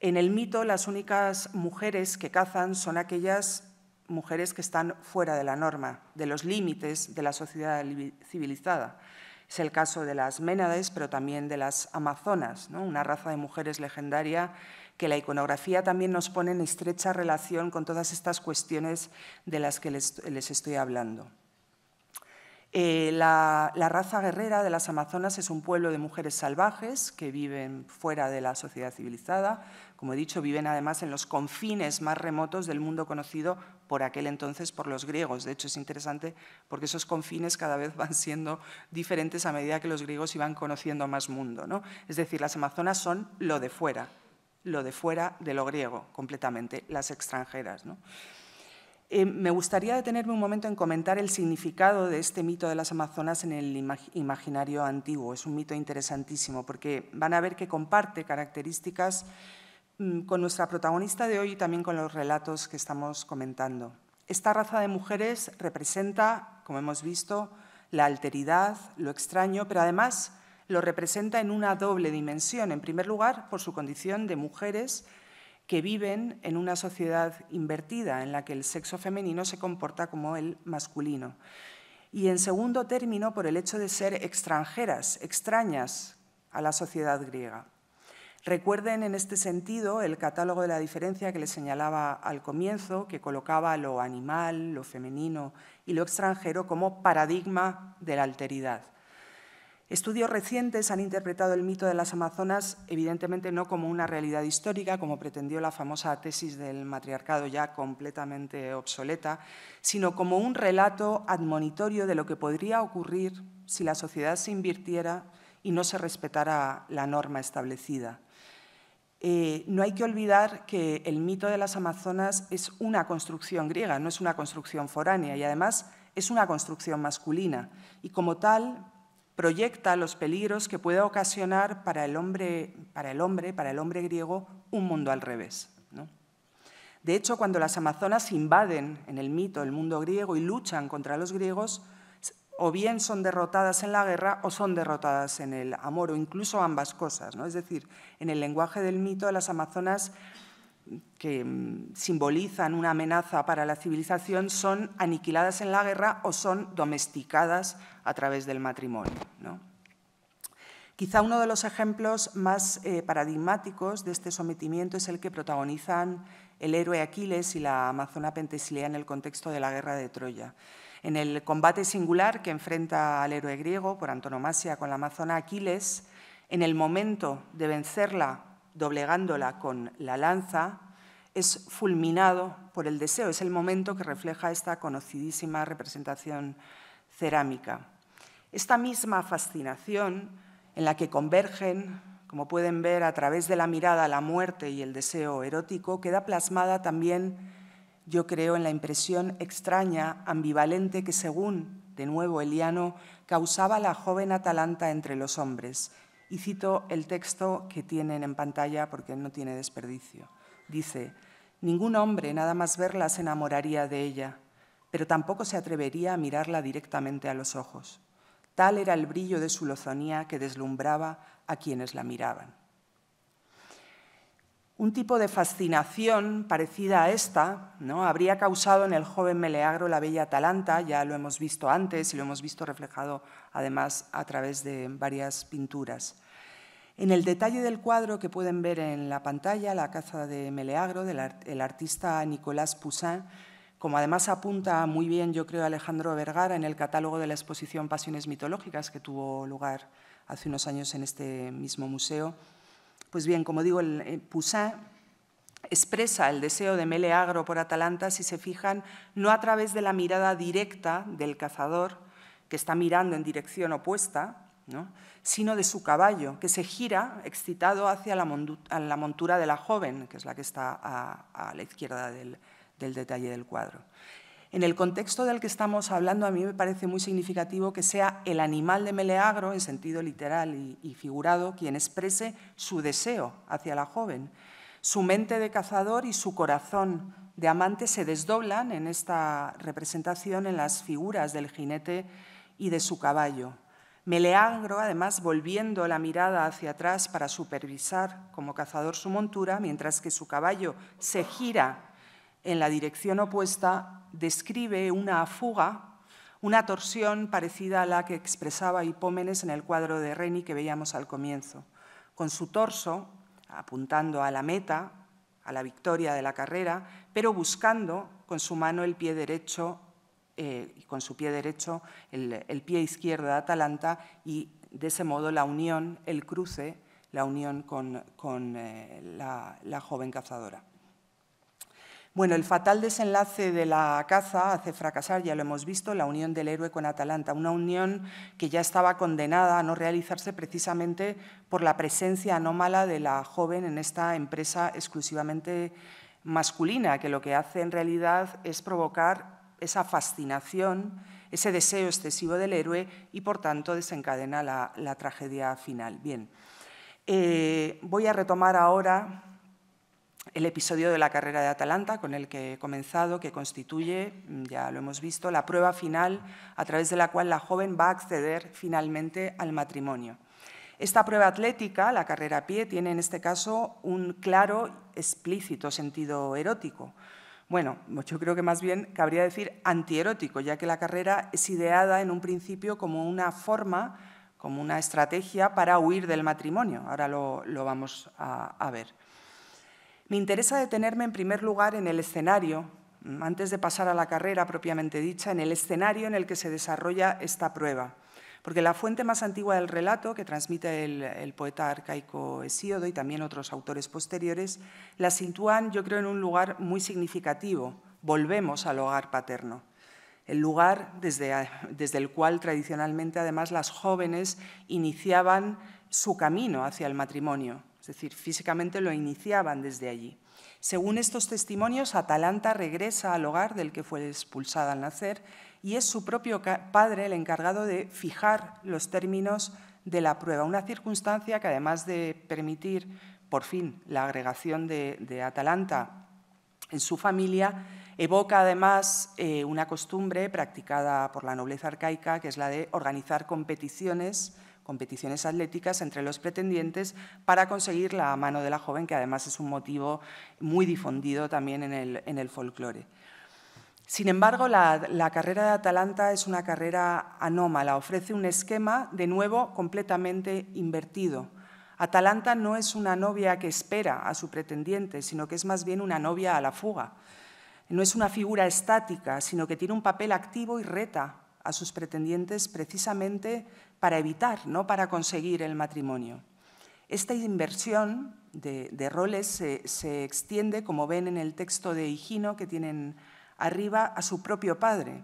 En el mito, las únicas mujeres que cazan son aquellas mujeres que están fuera de la norma, de los límites de la sociedad civilizada. Es el caso de las Ménades, pero también de las Amazonas, una raza de mujeres legendaria que la iconografía también nos pone en estrecha relación con todas estas cuestiones de las que les estoy hablando. Eh, la, raza guerrera de las Amazonas es un pueblo de mujeres salvajes que viven fuera de la sociedad civilizada. Como he dicho, viven además en los confines más remotos del mundo conocido por aquel entonces por los griegos. De hecho, es interesante porque esos confines cada vez van siendo diferentes a medida que los griegos iban conociendo más mundo. Es decir, las Amazonas son lo de fuera, lo de fuera de lo griego completamente, las extranjeras. ¿no? Eh, me gustaría detenerme un momento en comentar el significado de este mito de las Amazonas en el imaginario antiguo. Es un mito interesantísimo porque van a ver que comparte características mm, con nuestra protagonista de hoy y también con los relatos que estamos comentando. Esta raza de mujeres representa, como hemos visto, la alteridad, lo extraño, pero además lo representa en una doble dimensión. En primer lugar, por su condición de mujeres que viven en una sociedad invertida en la que el sexo femenino se comporta como el masculino. Y en segundo término, por el hecho de ser extranjeras, extrañas a la sociedad griega. Recuerden en este sentido el catálogo de la diferencia que les señalaba al comienzo, que colocaba lo animal, lo femenino y lo extranjero como paradigma de la alteridad. Estudios recientes han interpretado el mito de las Amazonas evidentemente no como una realidad histórica, como pretendió la famosa tesis del matriarcado ya completamente obsoleta, sino como un relato admonitorio de lo que podría ocurrir si la sociedad se invirtiera y no se respetara la norma establecida. Eh, no hay que olvidar que el mito de las Amazonas es una construcción griega, no es una construcción foránea y además es una construcción masculina y como tal proyecta los peligros que puede ocasionar para el hombre, para el hombre, para el hombre griego, un mundo al revés. De hecho, cuando las amazonas invaden en el mito el mundo griego y luchan contra los griegos, o bien son derrotadas en la guerra o son derrotadas en el amor, o incluso ambas cosas. ¿no? Es decir, en el lenguaje del mito, las amazonas que mm, simbolizan una amenaza para la civilización son aniquiladas en la guerra o son domesticadas a través del matrimonio. Quizá uno de los ejemplos más eh, paradigmáticos de este sometimiento es el que protagonizan el héroe Aquiles y la amazona pentesilea en el contexto de la guerra de Troya. En el combate singular que enfrenta al héroe griego por antonomasia con la amazona Aquiles, en el momento de vencerla doblegándola con la lanza, es fulminado por el deseo. Es el momento que refleja esta conocidísima representación cerámica. Esta misma fascinación en la que convergen, como pueden ver, a través de la mirada la muerte y el deseo erótico, queda plasmada también, yo creo, en la impresión extraña, ambivalente que según, de nuevo, Eliano, causaba la joven Atalanta entre los hombres y cito el texto que tienen en pantalla porque no tiene desperdicio. Dice, ningún hombre nada más verla se enamoraría de ella, pero tampoco se atrevería a mirarla directamente a los ojos. Tal era el brillo de su lozonía que deslumbraba a quienes la miraban. Un tipo de fascinación parecida a esta habría causado en el joven Meleagro la bella Atalanta, ya lo hemos visto antes y lo hemos visto reflejado además a través de varias pinturas. En el detalle del cuadro que pueden ver en la pantalla, La caza de Meleagro, del artista Nicolás Poussin, como además apunta muy bien, yo creo, Alejandro Vergara en el catálogo de la exposición Pasiones Mitológicas que tuvo lugar hace unos años en este mismo museo, pues bien, como digo, el, eh, Poussin expresa el deseo de Meleagro por Atalanta, si se fijan, no a través de la mirada directa del cazador, que está mirando en dirección opuesta, sino de su caballo, que se gira excitado hacia la, montura de la joven, que es la que está a, la izquierda del detalle del cuadro. En el contexto del que estamos hablando, a mí me parece muy significativo que sea el animal de Meleagro, en sentido literal y, figurado, quien exprese su deseo hacia la joven. Su mente de cazador y su corazón de amante se desdoblan en esta representación en las figuras del jinete y de su caballo. Meleagro, además, volviendo la mirada hacia atrás para supervisar como cazador su montura, mientras que su caballo se gira en la dirección opuesta describe una fuga, una torsión parecida a la que expresaba Hipómenes en el cuadro de Reni que veíamos al comienzo, con su torso apuntando a la meta, a la victoria de la carrera, pero buscando con su mano el pie derecho eh, con su pie derecho el, pie izquierdo de Atalanta y de ese modo la unión, el cruce, la unión con, eh, la joven cazadora. Bueno, el fatal desenlace de la caza hace fracasar, ya lo hemos visto, la unión del héroe con Atalanta, una unión que ya estaba condenada a no realizarse precisamente por la presencia anómala de la joven en esta empresa exclusivamente masculina, que lo que hace en realidad es provocar esa fascinación, ese deseo excesivo del héroe y, por tanto, desencadena la, tragedia final. Bien, eh, voy a retomar ahora el episodio de la carrera de Atalanta con el que he comenzado, que constituye, mm, ya lo hemos visto, la prueba final a través de la cual la joven va a acceder finalmente al matrimonio. Esta prueba atlética, la carrera a pie, tiene en este caso un claro, explícito sentido erótico. Bueno, yo creo que más bien cabría decir antierótico, ya que la carrera es ideada en un principio como una forma, como una estrategia para huir del matrimonio. Ahora lo, vamos a ver. Me interesa detenerme en primer lugar en el escenario, mm, antes de pasar a la carrera propiamente dicha, en el escenario en el que se desarrolla esta prueba. Porque la fuente más antigua del relato, que transmite el, poeta arcaico Hesíodo y también otros autores posteriores, la sitúan, yo creo, en un lugar muy significativo. Volvemos al hogar paterno el lugar desde, ah, el cual tradicionalmente además las jóvenes iniciaban su camino hacia el matrimonio es decir, físicamente lo iniciaban desde allí. Según estos testimonios, Atalanta regresa al hogar del que fue expulsada al nacer y es su propio padre el encargado de fijar los términos de la prueba, una circunstancia que además de permitir por fin la agregación de, Atalanta en su familia, evoca además eh, una costumbre practicada por la nobleza arcaica, que es la de organizar competiciones competiciones atléticas entre los pretendientes para conseguir la mano de la joven, que además es un motivo muy difundido también en el, folclore. Sin embargo, la, la, carrera de Atalanta es una carrera anómala, ofrece un esquema de nuevo completamente invertido. Atalanta no es una novia que espera a su pretendiente, sino que es más bien una novia a la fuga. No es una figura estática, sino que tiene un papel activo y reta a sus pretendientes precisamente para evitar, no para conseguir el matrimonio. Esta inversión de, roles se, se, extiende, como ven en el texto de Higino que tienen arriba, a su propio padre.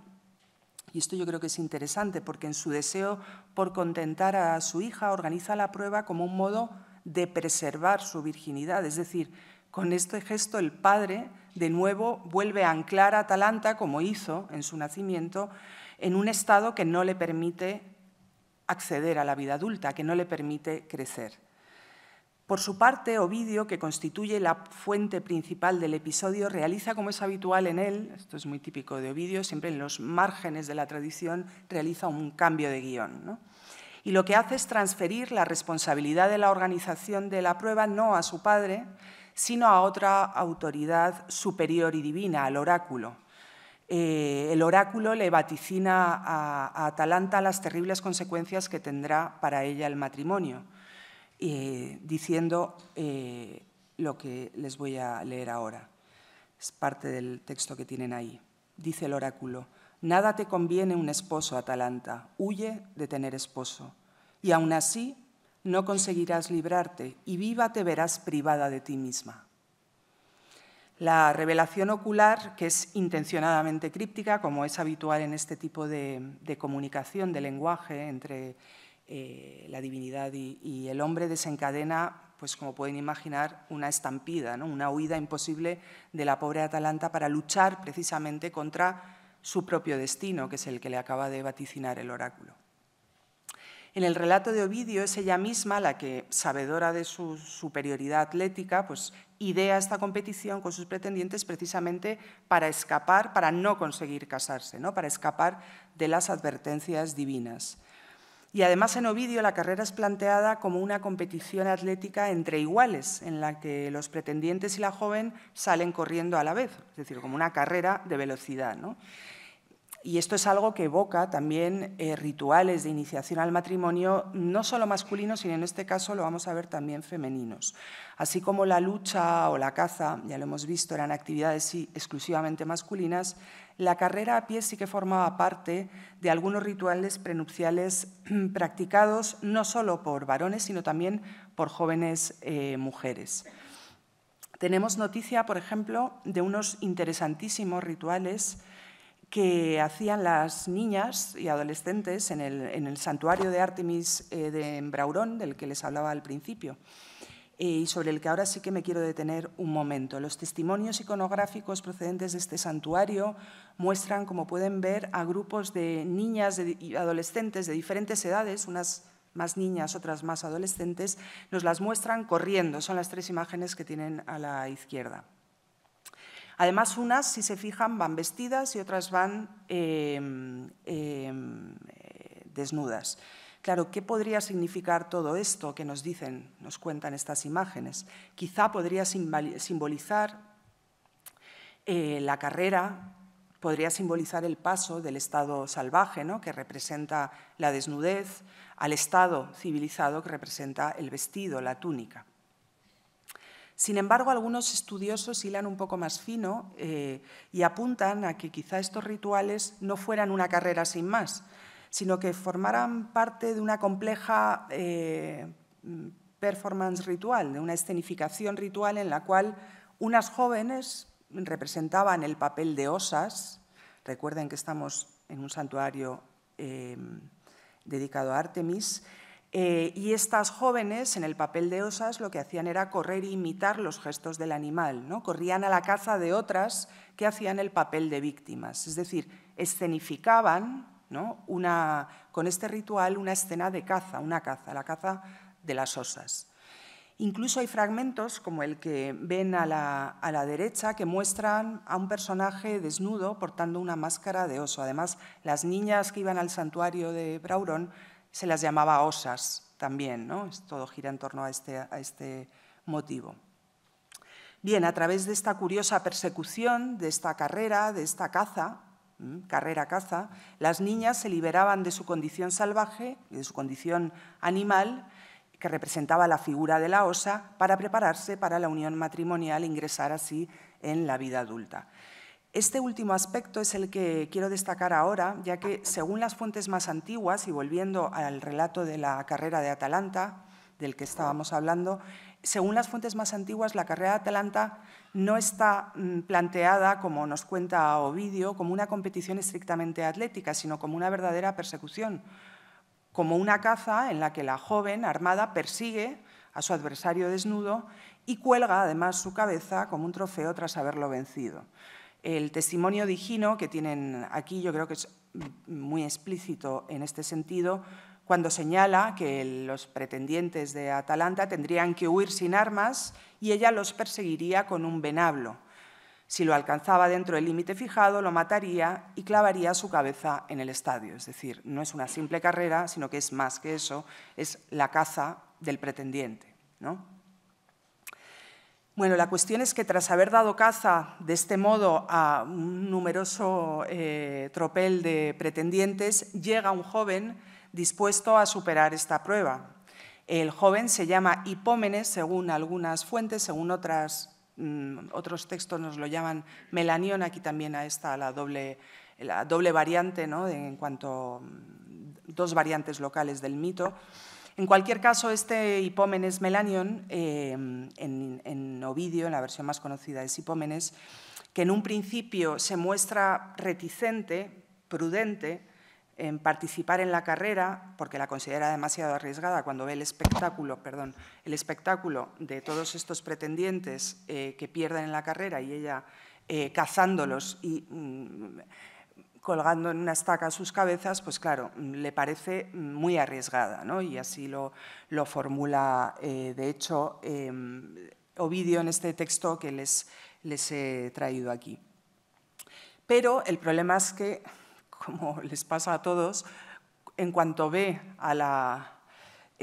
Y esto yo creo que es interesante porque en su deseo por contentar a su hija organiza la prueba como un modo de preservar su virginidad. Es decir, con este gesto el padre de nuevo vuelve a anclar a Atalanta, como hizo en su nacimiento, en un estado que no le permite acceder a la vida adulta, que no le permite crecer. Por su parte, Ovidio, que constituye la fuente principal del episodio, realiza, como es habitual en él, esto es muy típico de Ovidio, siempre en los márgenes de la tradición, realiza un cambio de guión. Y lo que hace es transferir la responsabilidad de la organización de la prueba no a su padre, sino a otra autoridad superior y divina, al oráculo. Eh, el oráculo le vaticina a, Atalanta las terribles consecuencias que tendrá para ella el matrimonio, eh, diciendo eh, lo que les voy a leer ahora. Es parte del texto que tienen ahí. Dice el oráculo, nada te conviene un esposo, Atalanta, huye de tener esposo. Y aún así no conseguirás librarte y viva te verás privada de ti misma. La revelación ocular, que es intencionadamente críptica, como es habitual en este tipo de, comunicación, de lenguaje entre eh, la divinidad y, el hombre, desencadena, pues como pueden imaginar, una estampida, una huida imposible de la pobre Atalanta para luchar precisamente contra su propio destino, que es el que le acaba de vaticinar el oráculo. En el relato de Ovidio es ella misma la que, sabedora de su superioridad atlética, pues idea esta competición con sus pretendientes precisamente para escapar, para no conseguir casarse, ¿no? para escapar de las advertencias divinas. Y además en Ovidio la carrera es planteada como una competición atlética entre iguales, en la que los pretendientes y la joven salen corriendo a la vez, es decir, como una carrera de velocidad. ¿no? Y esto es algo que evoca también eh, rituales de iniciación al matrimonio, no solo masculinos, sino en este caso lo vamos a ver también femeninos. Así como la lucha o la caza, ya lo hemos visto, eran actividades exclusivamente masculinas, la carrera a pie sí que formaba parte de algunos rituales prenupciales practicados no solo por varones, sino también por jóvenes eh, mujeres. Tenemos noticia, por ejemplo, de unos interesantísimos rituales que hacían las niñas y adolescentes en el, santuario de Artemis eh, de Embraurón, del que les hablaba al principio, eh, y sobre el que ahora sí que me quiero detener un momento. Los testimonios iconográficos procedentes de este santuario muestran, como pueden ver, a grupos de niñas y adolescentes de diferentes edades, unas más niñas, otras más adolescentes, nos las muestran corriendo. Son las tres imágenes que tienen a la izquierda. Además, unas, si se fijan, van vestidas y otras van em, em, eh, desnudas. Claro, ¿qué podría significar todo esto que nos dicen, nos cuentan estas imágenes? Quizá podría simbolizar eh, la carrera, podría simbolizar el paso del estado salvaje, que representa la desnudez, al estado civilizado, que representa el vestido, la túnica. Sin embargo, algunos estudiosos hilan un poco más fino eh, y apuntan a que quizá estos rituales no fueran una carrera sin más, sino que formaran parte de una compleja eh, performance ritual, de una escenificación ritual en la cual unas jóvenes representaban el papel de osas. Recuerden que estamos en un santuario eh, dedicado a Artemis eh, y estas jóvenes, en el papel de osas, lo que hacían era correr e imitar los gestos del animal. ¿no? Corrían a la caza de otras que hacían el papel de víctimas. Es decir, escenificaban con este ritual una escena de caza, una caza, la caza de las osas. Incluso hay fragmentos, como el que ven a la, a la, derecha, que muestran a un personaje desnudo portando una máscara de oso. Además, las niñas que iban al santuario de Brauron se las llamaba osas también, todo gira en torno este, a este, motivo. Bien, a través de esta curiosa persecución, de esta carrera, de esta caza, carrera-caza, las niñas se liberaban de su condición salvaje, de su condición animal, que representaba la figura de la osa, para prepararse para la unión matrimonial, e ingresar así en la vida adulta. Este último aspecto es el que quiero destacar ahora, ya que según las fuentes más antiguas, y volviendo al relato de la carrera de Atalanta, del que estábamos hablando, según las fuentes más antiguas, la carrera de Atalanta no está mm, planteada, como nos cuenta Ovidio, como una competición estrictamente atlética, sino como una verdadera persecución, como una caza en la que la joven armada persigue a su adversario desnudo y cuelga además su cabeza como un trofeo tras haberlo vencido. El testimonio de Higino, que tienen aquí, yo creo que es muy explícito en este sentido, cuando señala que los pretendientes de Atalanta tendrían que huir sin armas y ella los perseguiría con un venablo. Si lo alcanzaba dentro del límite fijado, lo mataría y clavaría su cabeza en el estadio. Es decir, no es una simple carrera, sino que es más que eso, es la caza del pretendiente. ¿no? Bueno, la cuestión es que tras haber dado caza de este modo a un numeroso eh, tropel de pretendientes, llega un joven dispuesto a superar esta prueba. El joven se llama Hipómenes, según algunas fuentes, según otras, mm, otros textos nos lo llaman Melanión, aquí también a la doble, la doble variante, ¿no? en cuanto mm, dos variantes locales del mito. En cualquier caso, este Hipómenes Melanión, eh, en en en la versión más conocida de Sipómenes, que en un principio se muestra reticente, prudente, en participar en la carrera, porque la considera demasiado arriesgada cuando ve el espectáculo, perdón, el espectáculo de todos estos pretendientes eh, que pierden en la carrera y ella eh, cazándolos y mm, colgando en una estaca sus cabezas, pues claro, le parece muy arriesgada, ¿no? Y así lo, lo formula, eh, de hecho, em, Ovidio en este texto que les, he traído aquí. Pero el problema es que, como les pasa a todos, en cuanto ve a la...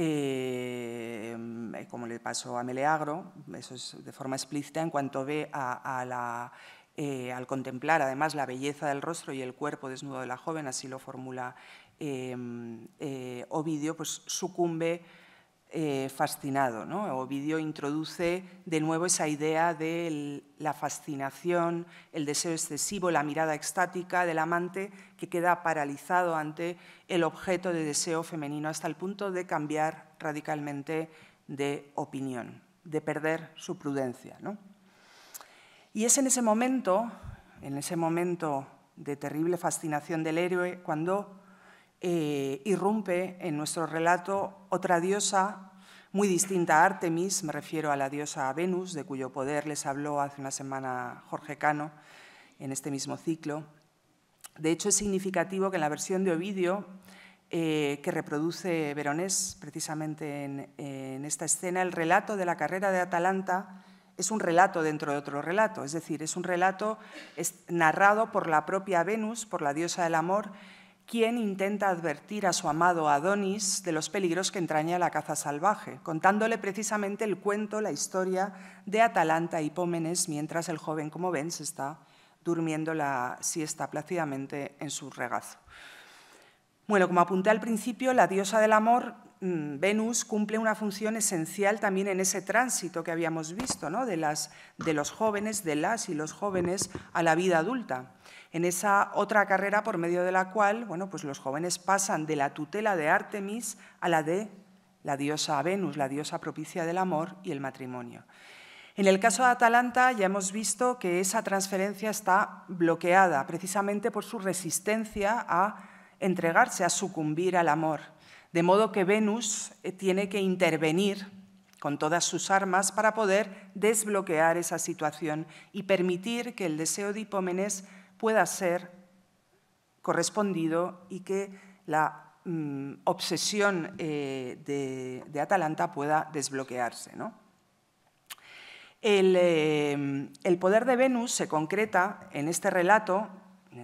Eh, como le pasó a Meleagro, eso es de forma explícita, en cuanto ve eh, al contemplar además la belleza del rostro y el cuerpo desnudo de la joven, así lo formula eh, Ovidio, pues sucumbe eh, fascinado. Ovidio introduce de nuevo esa idea de la fascinación, el deseo excesivo, la mirada extática del amante que queda paralizado ante el objeto de deseo femenino hasta el punto de cambiar radicalmente de opinión, de perder su prudencia. Y es en ese momento, en ese momento de terrible fascinación del héroe, cuando eh, irrumpe en nuestro relato otra diosa muy distinta a Artemis, me refiero a la diosa Venus, de cuyo poder les habló hace una semana Jorge Cano en este mismo ciclo. De hecho, es significativo que en la versión de Ovidio, eh, que reproduce Veronés precisamente en esta escena, el relato de la carrera de Atalanta es un relato dentro de otro relato, es decir, es un relato narrado por la propia Venus, por la diosa del amor, quien intenta advertir a su amado Adonis de los peligros que entraña la caza salvaje, contándole precisamente el cuento, la historia de Atalanta y Pómenes, mientras el joven, como ven, se está durmiendo la siesta plácidamente en su regazo. Bueno, como apunté al principio, la diosa del amor Mm, Venus cumple una función esencial también en ese tránsito que habíamos visto, de, de los jóvenes, de las y los jóvenes a la vida adulta. En esa otra carrera por medio de la cual bueno, pues los jóvenes pasan de la tutela de Artemis a la de la diosa Venus, la diosa propicia del amor y el matrimonio. En el caso de Atalanta ya hemos visto que esa transferencia está bloqueada precisamente por su resistencia a entregarse, a sucumbir al amor. De modo que Venus eh, tiene que intervenir con todas sus armas para poder desbloquear esa situación y permitir que el deseo de Hipómenes pueda ser correspondido y que la mm, obsesión eh, de, Atalanta pueda desbloquearse. Eh, el poder de Venus se concreta en este relato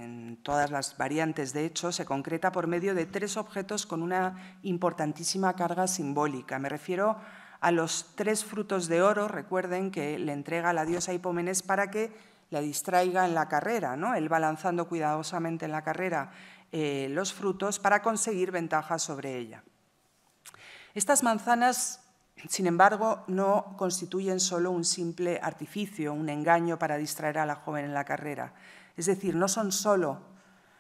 en todas las variantes, de hecho, se concreta por medio de tres objetos con una importantísima carga simbólica. Me refiero a los tres frutos de oro, recuerden, que le entrega la diosa Hipómenes para que la distraiga en la carrera, ¿no? él lanzando cuidadosamente en la carrera eh, los frutos para conseguir ventajas sobre ella. Estas manzanas, sin embargo, no constituyen solo un simple artificio, un engaño para distraer a la joven en la carrera, es decir, no son solo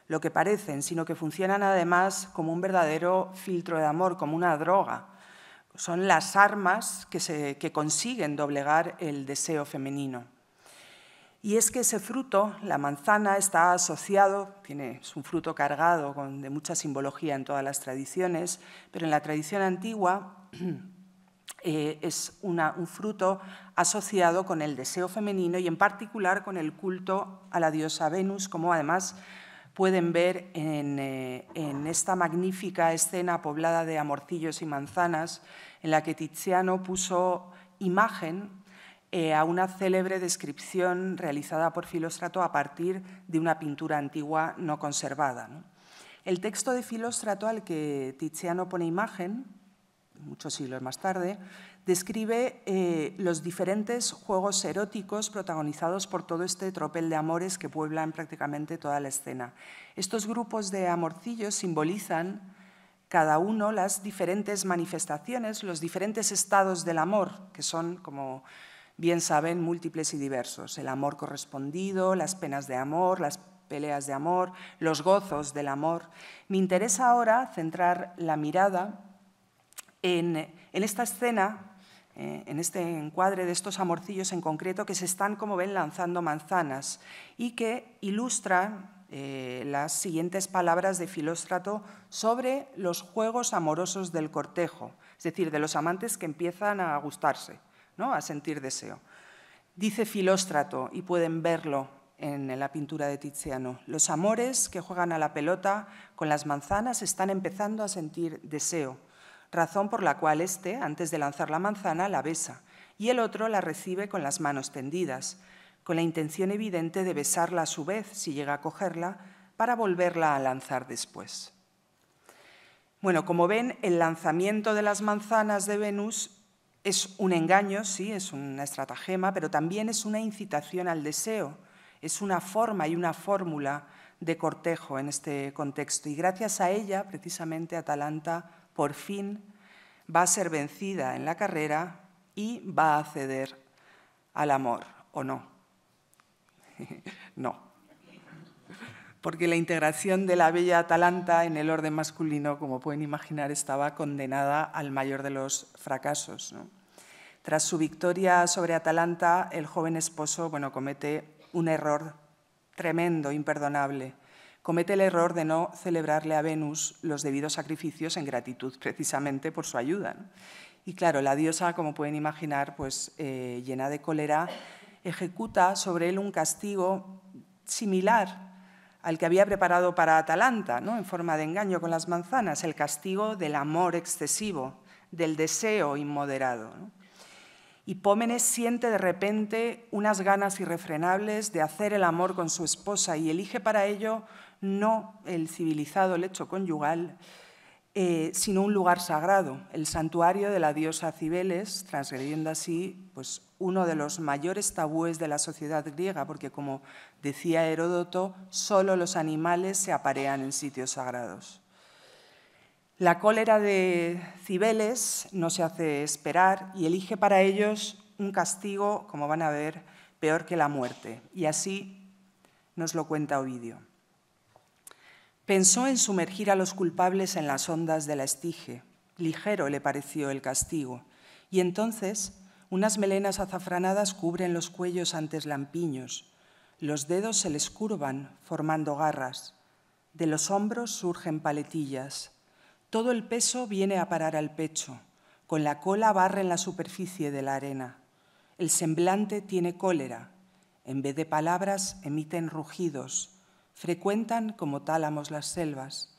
lo que parecen, sino que funcionan además como un verdadero filtro de amor, como una droga. Son las armas que, consiguen doblegar el deseo femenino. Y es que ese fruto, la manzana, está asociado, tiene, es un fruto cargado de mucha simbología en todas las tradiciones, pero en la tradición antigua Eh, es un fruto asociado con el deseo femenino y en particular con el culto a la diosa Venus, como además pueden ver en, eh, esta magnífica escena poblada de amorcillos y manzanas, en la que Tiziano puso imagen eh, a una célebre descripción realizada por Filóstrato a partir de una pintura antigua no conservada. El texto de Filóstrato al que Tiziano pone imagen muchos siglos más tarde, describe eh, los diferentes juegos eróticos protagonizados por todo este tropel de amores que pueblan prácticamente toda la escena. Estos grupos de amorcillos simbolizan cada uno las diferentes manifestaciones, los diferentes estados del amor, que son, como bien saben, múltiples y diversos. El amor correspondido, las penas de amor, las peleas de amor, los gozos del amor. Me interesa ahora centrar la mirada en, esta escena, eh, en este encuadre de estos amorcillos en concreto, que se están, como ven, lanzando manzanas y que ilustran eh, las siguientes palabras de Filóstrato sobre los juegos amorosos del cortejo, es decir, de los amantes que empiezan a gustarse, ¿no? a sentir deseo. Dice Filóstrato, y pueden verlo en la pintura de Tiziano, los amores que juegan a la pelota con las manzanas están empezando a sentir deseo razón por la cual éste, antes de lanzar la manzana, la besa, y el otro la recibe con las manos tendidas, con la intención evidente de besarla a su vez si llega a cogerla, para volverla a lanzar después. Bueno, como ven, el lanzamiento de las manzanas de Venus es un engaño, sí, es un estratagema, pero también es una incitación al deseo, es una forma y una fórmula de cortejo en este contexto. Y gracias a ella, precisamente, Atalanta por fin, va a ser vencida en la carrera y va a ceder al amor, ¿o no? no. Porque la integración de la bella Atalanta en el orden masculino, como pueden imaginar, estaba condenada al mayor de los fracasos. Tras su victoria sobre Atalanta, el joven esposo bueno, comete un error tremendo, imperdonable comete el error de no celebrarle a Venus los debidos sacrificios en gratitud precisamente por su ayuda. Y claro, la diosa, como pueden imaginar, pues eh, llena de cólera, ejecuta sobre él un castigo similar al que había preparado para Atalanta, ¿no? en forma de engaño con las manzanas, el castigo del amor excesivo, del deseo inmoderado. ¿no? Hipómenes siente de repente unas ganas irrefrenables de hacer el amor con su esposa y elige para ello no el civilizado lecho conyugal, eh, sino un lugar sagrado, el santuario de la diosa Cibeles, transgrediendo así pues, uno de los mayores tabúes de la sociedad griega, porque como decía Heródoto, solo los animales se aparean en sitios sagrados. La cólera de Cibeles no se hace esperar y elige para ellos un castigo, como van a ver, peor que la muerte. Y así nos lo cuenta Ovidio. Pensó en sumergir a los culpables en las ondas de la estige. Ligero le pareció el castigo. Y entonces unas melenas azafranadas cubren los cuellos antes lampiños. Los dedos se les curvan, formando garras. De los hombros surgen paletillas. Todo el peso viene a parar al pecho. Con la cola barren la superficie de la arena. El semblante tiene cólera. En vez de palabras, emiten rugidos frecuentan como tálamos las selvas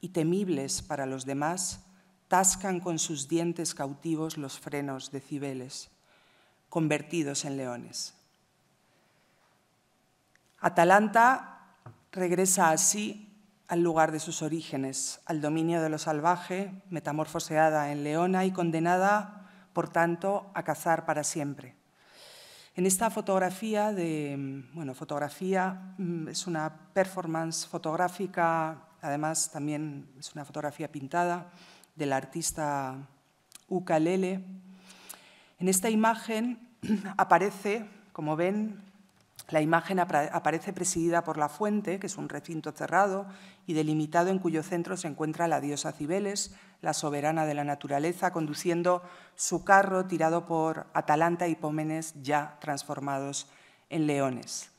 y temibles para los demás, tascan con sus dientes cautivos los frenos de cibeles, convertidos en leones. Atalanta regresa así al lugar de sus orígenes, al dominio de lo salvaje, metamorfoseada en leona y condenada, por tanto, a cazar para siempre. En esta fotografía, de, bueno, fotografía mm, es una performance fotográfica, además también es una fotografía pintada del artista Ukalele. En esta imagen aparece, como ven, la imagen aparece presidida por la fuente, que es un recinto cerrado y delimitado en cuyo centro se encuentra la diosa Cibeles, la soberana de la naturaleza, conduciendo su carro tirado por Atalanta y Pómenes ya transformados en leones.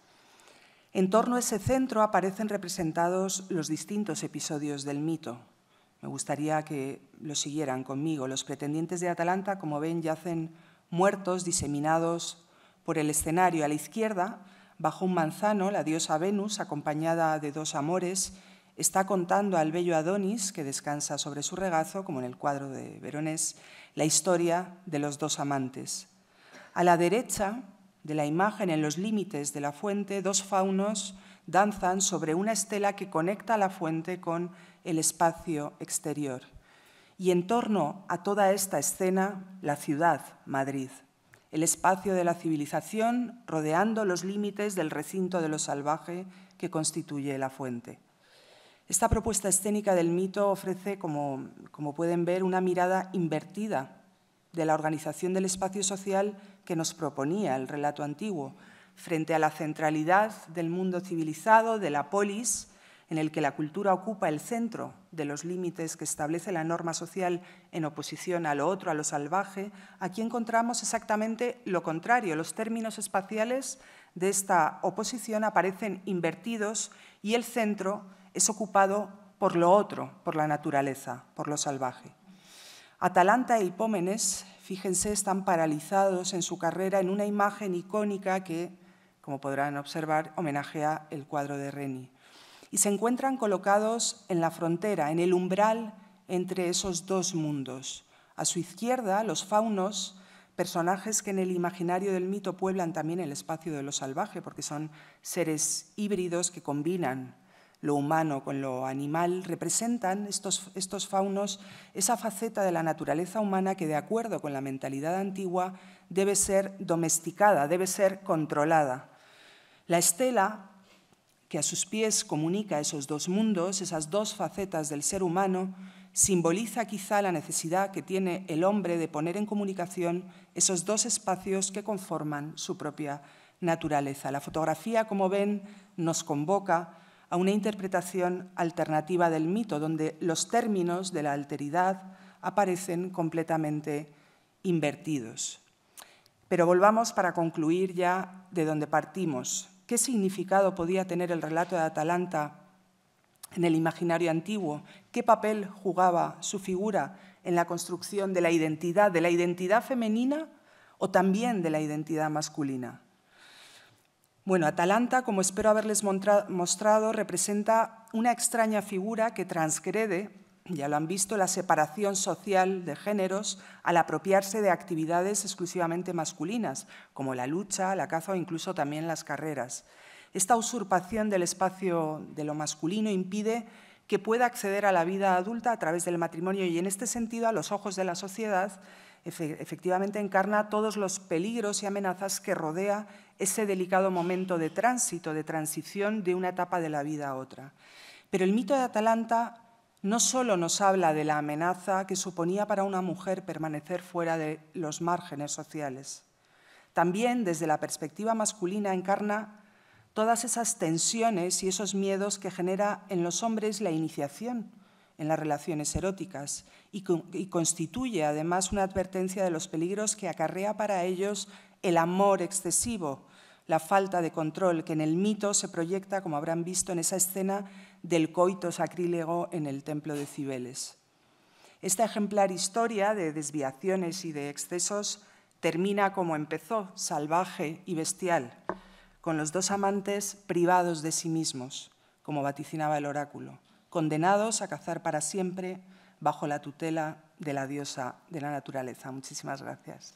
En torno a ese centro aparecen representados los distintos episodios del mito. Me gustaría que lo siguieran conmigo. Los pretendientes de Atalanta, como ven, yacen muertos, diseminados por el escenario. A la izquierda bajo un manzano, la diosa Venus, acompañada de dos amores, está contando al bello Adonis, que descansa sobre su regazo, como en el cuadro de Veronés, la historia de los dos amantes. A la derecha de la imagen, en los límites de la fuente, dos faunos danzan sobre una estela que conecta la fuente con el espacio exterior. Y en torno a toda esta escena, la ciudad, Madrid el espacio de la civilización rodeando los límites del recinto de lo salvaje que constituye la fuente. Esta propuesta escénica del mito ofrece, como, pueden ver, una mirada invertida de la organización del espacio social que nos proponía el relato antiguo, frente a la centralidad del mundo civilizado, de la polis, en el que la cultura ocupa el centro de los límites que establece la norma social en oposición a lo otro, a lo salvaje, aquí encontramos exactamente lo contrario. Los términos espaciales de esta oposición aparecen invertidos y el centro es ocupado por lo otro, por la naturaleza, por lo salvaje. Atalanta e Hipómenes, fíjense, están paralizados en su carrera en una imagen icónica que, como podrán observar, homenajea el cuadro de Reni y se encuentran colocados en la frontera, en el umbral entre esos dos mundos. A su izquierda, los faunos, personajes que en el imaginario del mito pueblan también el espacio de lo salvaje, porque son seres híbridos que combinan lo humano con lo animal, representan estos, estos faunos esa faceta de la naturaleza humana que, de acuerdo con la mentalidad antigua, debe ser domesticada, debe ser controlada. La estela a sus pies comunica esos dos mundos, esas dos facetas del ser humano, simboliza quizá la necesidad que tiene el hombre de poner en comunicación esos dos espacios que conforman su propia naturaleza. La fotografía, como ven, nos convoca a una interpretación alternativa del mito, donde los términos de la alteridad aparecen completamente invertidos. Pero volvamos para concluir ya de donde partimos, ¿Qué significado podía tener el relato de Atalanta en el imaginario antiguo? ¿Qué papel jugaba su figura en la construcción de la identidad, de la identidad femenina o también de la identidad masculina? Bueno, Atalanta, como espero haberles mostrado, representa una extraña figura que transgrede ya lo han visto, la separación social de géneros al apropiarse de actividades exclusivamente masculinas, como la lucha, la caza o incluso también las carreras. Esta usurpación del espacio de lo masculino impide que pueda acceder a la vida adulta a través del matrimonio y en este sentido, a los ojos de la sociedad, efectivamente encarna todos los peligros y amenazas que rodea ese delicado momento de tránsito, de transición de una etapa de la vida a otra. Pero el mito de Atalanta no solo nos habla de la amenaza que suponía para una mujer permanecer fuera de los márgenes sociales, también desde la perspectiva masculina encarna todas esas tensiones y esos miedos que genera en los hombres la iniciación en las relaciones eróticas y, y, constituye además una advertencia de los peligros que acarrea para ellos el amor excesivo, la falta de control que en el mito se proyecta, como habrán visto en esa escena del coito sacrílego en el templo de Cibeles. Esta ejemplar historia de desviaciones y de excesos termina como empezó, salvaje y bestial, con los dos amantes privados de sí mismos, como vaticinaba el oráculo, condenados a cazar para siempre bajo la tutela de la diosa de la naturaleza. Muchísimas gracias.